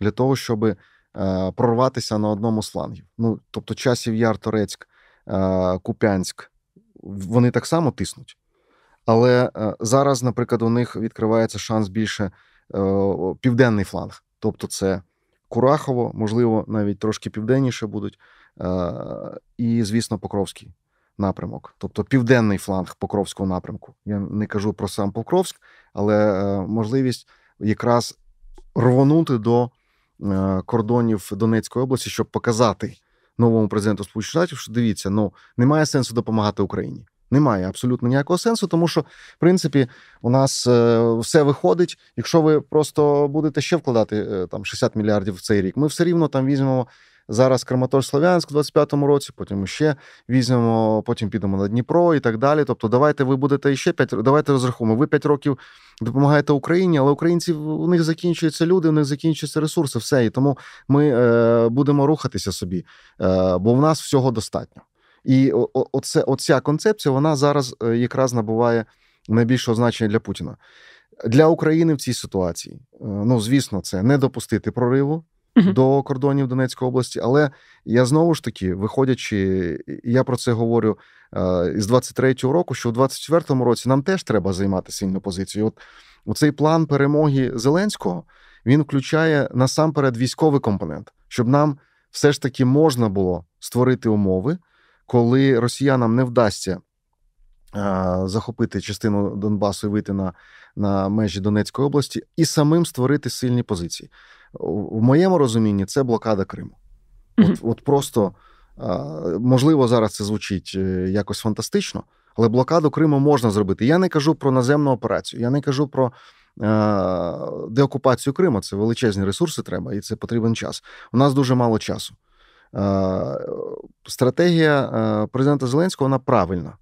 для того, щоб е, прорватися на одному з флангів. Ну тобто, часів Яр, Торецьк, е, Куп'янськ, вони так само тиснуть. Але е, зараз, наприклад, у них відкривається шанс більше південний фланг, тобто це Курахово, можливо, навіть трошки південніше будуть, і звісно, Покровський напрямок, тобто південний фланг Покровського напрямку. Я не кажу про сам Покровськ, але е, можливість якраз рвонути до е, кордонів Донецької області, щоб показати новому президенту Сполучених Штатів, що дивіться, ну немає сенсу допомагати Україні. Немає абсолютно ніякого сенсу, тому що в принципі у нас е, все виходить. Якщо ви просто будете ще вкладати там 60 мільярдів в цей рік, ми все рівно там візьмемо Зараз Краматор Слов'янськ у 25-му році, потім ще візьмемо, потім підемо на Дніпро і так далі. Тобто, давайте ви будете ще 5, давайте розрахуємо. Ви 5 років допомагаєте Україні, але українці у них закінчуються люди, у них закінчуються ресурси, все. І тому ми е, будемо рухатися собі, е, бо в нас всього достатньо. І оце, оця концепція вона зараз е, якраз набуває найбільшого значення для Путіна. Для України в цій ситуації, е, ну звісно, це не допустити прориву до кордонів Донецької області. Але я знову ж таки, виходячи, я про це говорю е, з 23-го року, що в 24-му році нам теж треба займати сильну позицію. От цей план перемоги Зеленського він включає насамперед військовий компонент, щоб нам все ж таки можна було створити умови, коли росіянам не вдасться. Е, захопити частину Донбасу і вийти на на межі Донецької області і самим створити сильні позиції в моєму розумінні це блокада Криму. От, от просто можливо, зараз це звучить е, якось фантастично, але блокаду Криму можна зробити. Я не кажу про наземну операцію, я не кажу про. Е, деокупацію Криму це величезні ресурси, треба, і це потрібен час. У нас дуже мало часу. Е, стратегія президента Зеленського вона правильна.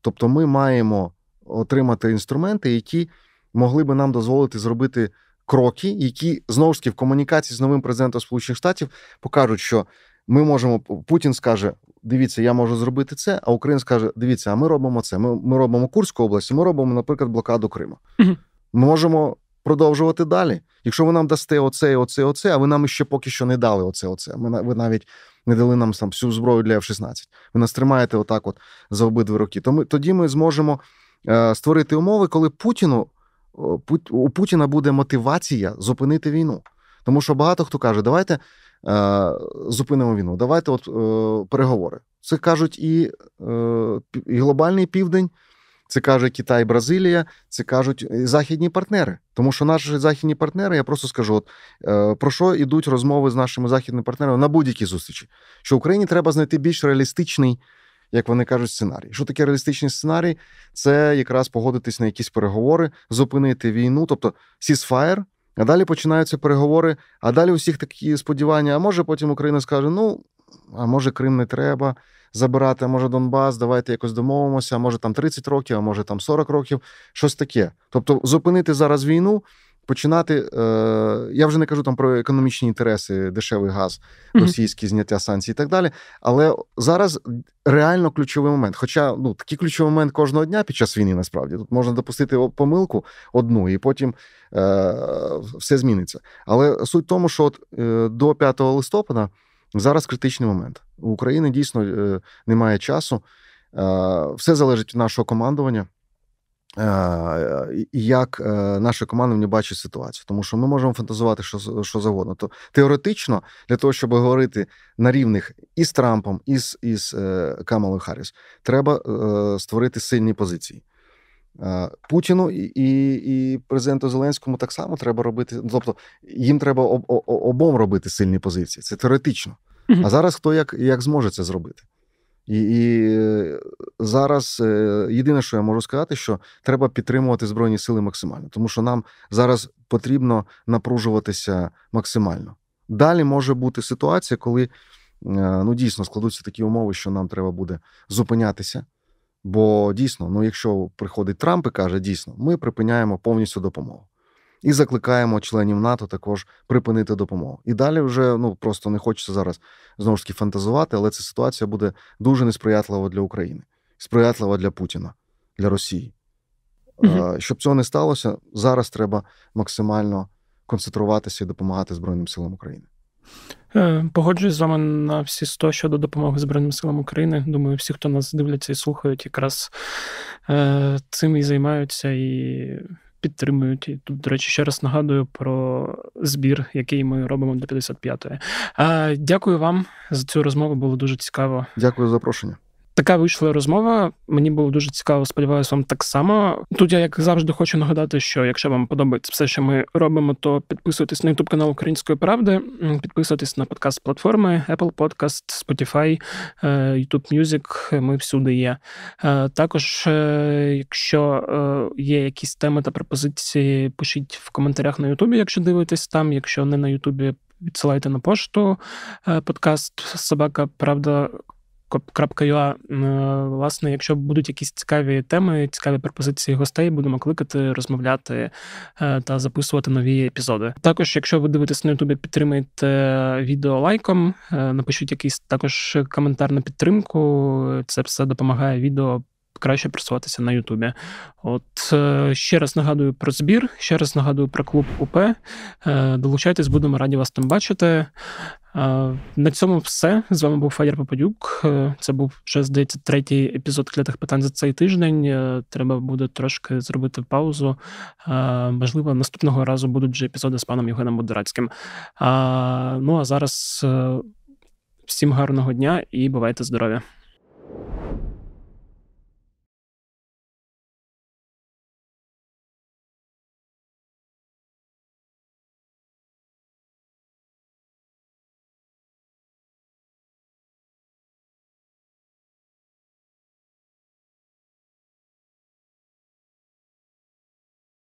Тобто, ми маємо отримати інструменти, які могли би нам дозволити зробити кроки, які знову ж таки в комунікації з новим президентом Сполучених Штатів покажуть, що ми можемо Путін скаже: дивіться, я можу зробити це. А Україна скаже: Дивіться, а ми робимо це. Ми ми робимо Курську область, ми робимо, наприклад, блокаду Криму. Ми можемо продовжувати далі. Якщо ви нам дасте оце, і оце, оце, а ви нам ще поки що не дали оце, оце. Ми ви навіть не дали нам там всю зброю для F-16. Ви нас тримаєте отак, от за обидві роки. То ми тоді ми зможемо е, створити умови, коли Путіну у Путіна буде мотивація зупинити війну. Тому що багато хто каже, давайте е, зупинимо війну, давайте от е, переговори. Це кажуть і, е, і глобальний південь, це каже Китай, Бразилія, це кажуть і західні партнери. Тому що наші західні партнери, я просто скажу, от е, про що йдуть розмови з нашими західними партнерами на будь-які зустрічі, що Україні треба знайти більш реалістичний як вони кажуть, сценарій. Що таке реалістичний сценарій? Це якраз погодитись на якісь переговори, зупинити війну, тобто сісфаєр. А далі починаються переговори. А далі усіх такі сподівання. А може потім Україна скаже: ну а може Крим не треба забирати, а може Донбас, давайте якось домовимося. а Може там 30 років, а може там 40 років, щось таке. Тобто, зупинити зараз війну починати. Е, Я вже не кажу там про економічні інтереси, дешевий газ, російські зняття санкцій і так далі. Але зараз реально ключовий момент. Хоча ну такий ключовий момент кожного дня під час війни, насправді тут можна допустити помилку одну, і потім е, все зміниться. Але суть в тому, що от е, до 5 листопада зараз критичний момент у України дійсно е, немає часу. Е, все залежить від нашого командування. Е, як е, наша команда не бачить ситуацію, тому що ми можемо фантазувати, що що завгодно. То теоретично для того, щоб говорити на рівних із Трампом, і із е, Камалою Харріс, треба створити сильні позиції. Путіну і і президенту Зеленському так само треба робити. Тобто їм треба об, обом робити сильні позиції. Це теоретично. А зараз хто як, як зможе це зробити? І і е, зараз е, єдине, що я можу сказати, що треба підтримувати збройні сили максимально, тому що нам зараз потрібно напружуватися максимально. Далі може бути ситуація, коли е, ну дійсно складуться такі умови, що нам треба буде зупинятися. Бо дійсно, ну якщо приходить Трамп і каже, дійсно, ми припиняємо повністю допомогу і закликаємо членів НАТО також припинити допомогу. І далі вже ну просто не хочеться зараз знову ж таки фантазувати, але ця ситуація буде дуже несприятлива для України, сприятлива для Путіна, для Росії. mm Щоб цього не сталося, зараз треба максимально концентруватися і допомагати Збройним силам України. Е, погоджуюсь з вами на всі 100 щодо допомоги Збройним силам України. Думаю, всі, хто нас дивляться і слухають, якраз е, цим і займаються і підтримують. І тут, до речі, ще раз нагадую про збір, який ми робимо до 55-ї. Е, дякую вам за цю розмову. Було дуже цікаво. Дякую за запрошення. Така вийшла розмова. Мені було дуже цікаво, сподіваюся, вам так само. Тут я, як завжди, хочу нагадати, що якщо вам подобається все, що ми робимо, то підписуйтесь на youtube канал Української правди, підписуйтесь на подкаст-платформи, Apple Podcast, Spotify, е, YouTube Music, Ми всюди є. Е, також, е, якщо є якісь теми та пропозиції, пишіть в коментарях на YouTube, якщо дивитесь там, якщо не на YouTube, Відсилайте на пошту подкаст собака, правда Е, власне, якщо будуть якісь цікаві теми, цікаві пропозиції гостей, будемо кликати, розмовляти е, та записувати нові епізоди. Також, якщо ви дивитесь на Ютубі, підтримайте відео лайком, е, напишіть якийсь також коментар на підтримку. Це все допомагає відео краще просуватися на Ютубі. От е, ще раз нагадую про збір, ще раз нагадую про клуб УП. Е, долучайтесь, будемо раді вас там бачити. Е, на цьому все. З вами був Федір Попадюк. Це був вже здається третій епізод клятих питань за цей тиждень. Треба буде трошки зробити паузу. Можливо, наступного разу будуть вже епізоди з паном Євгеном Будерацьким. Ну а зараз всім гарного дня і бувайте здорові!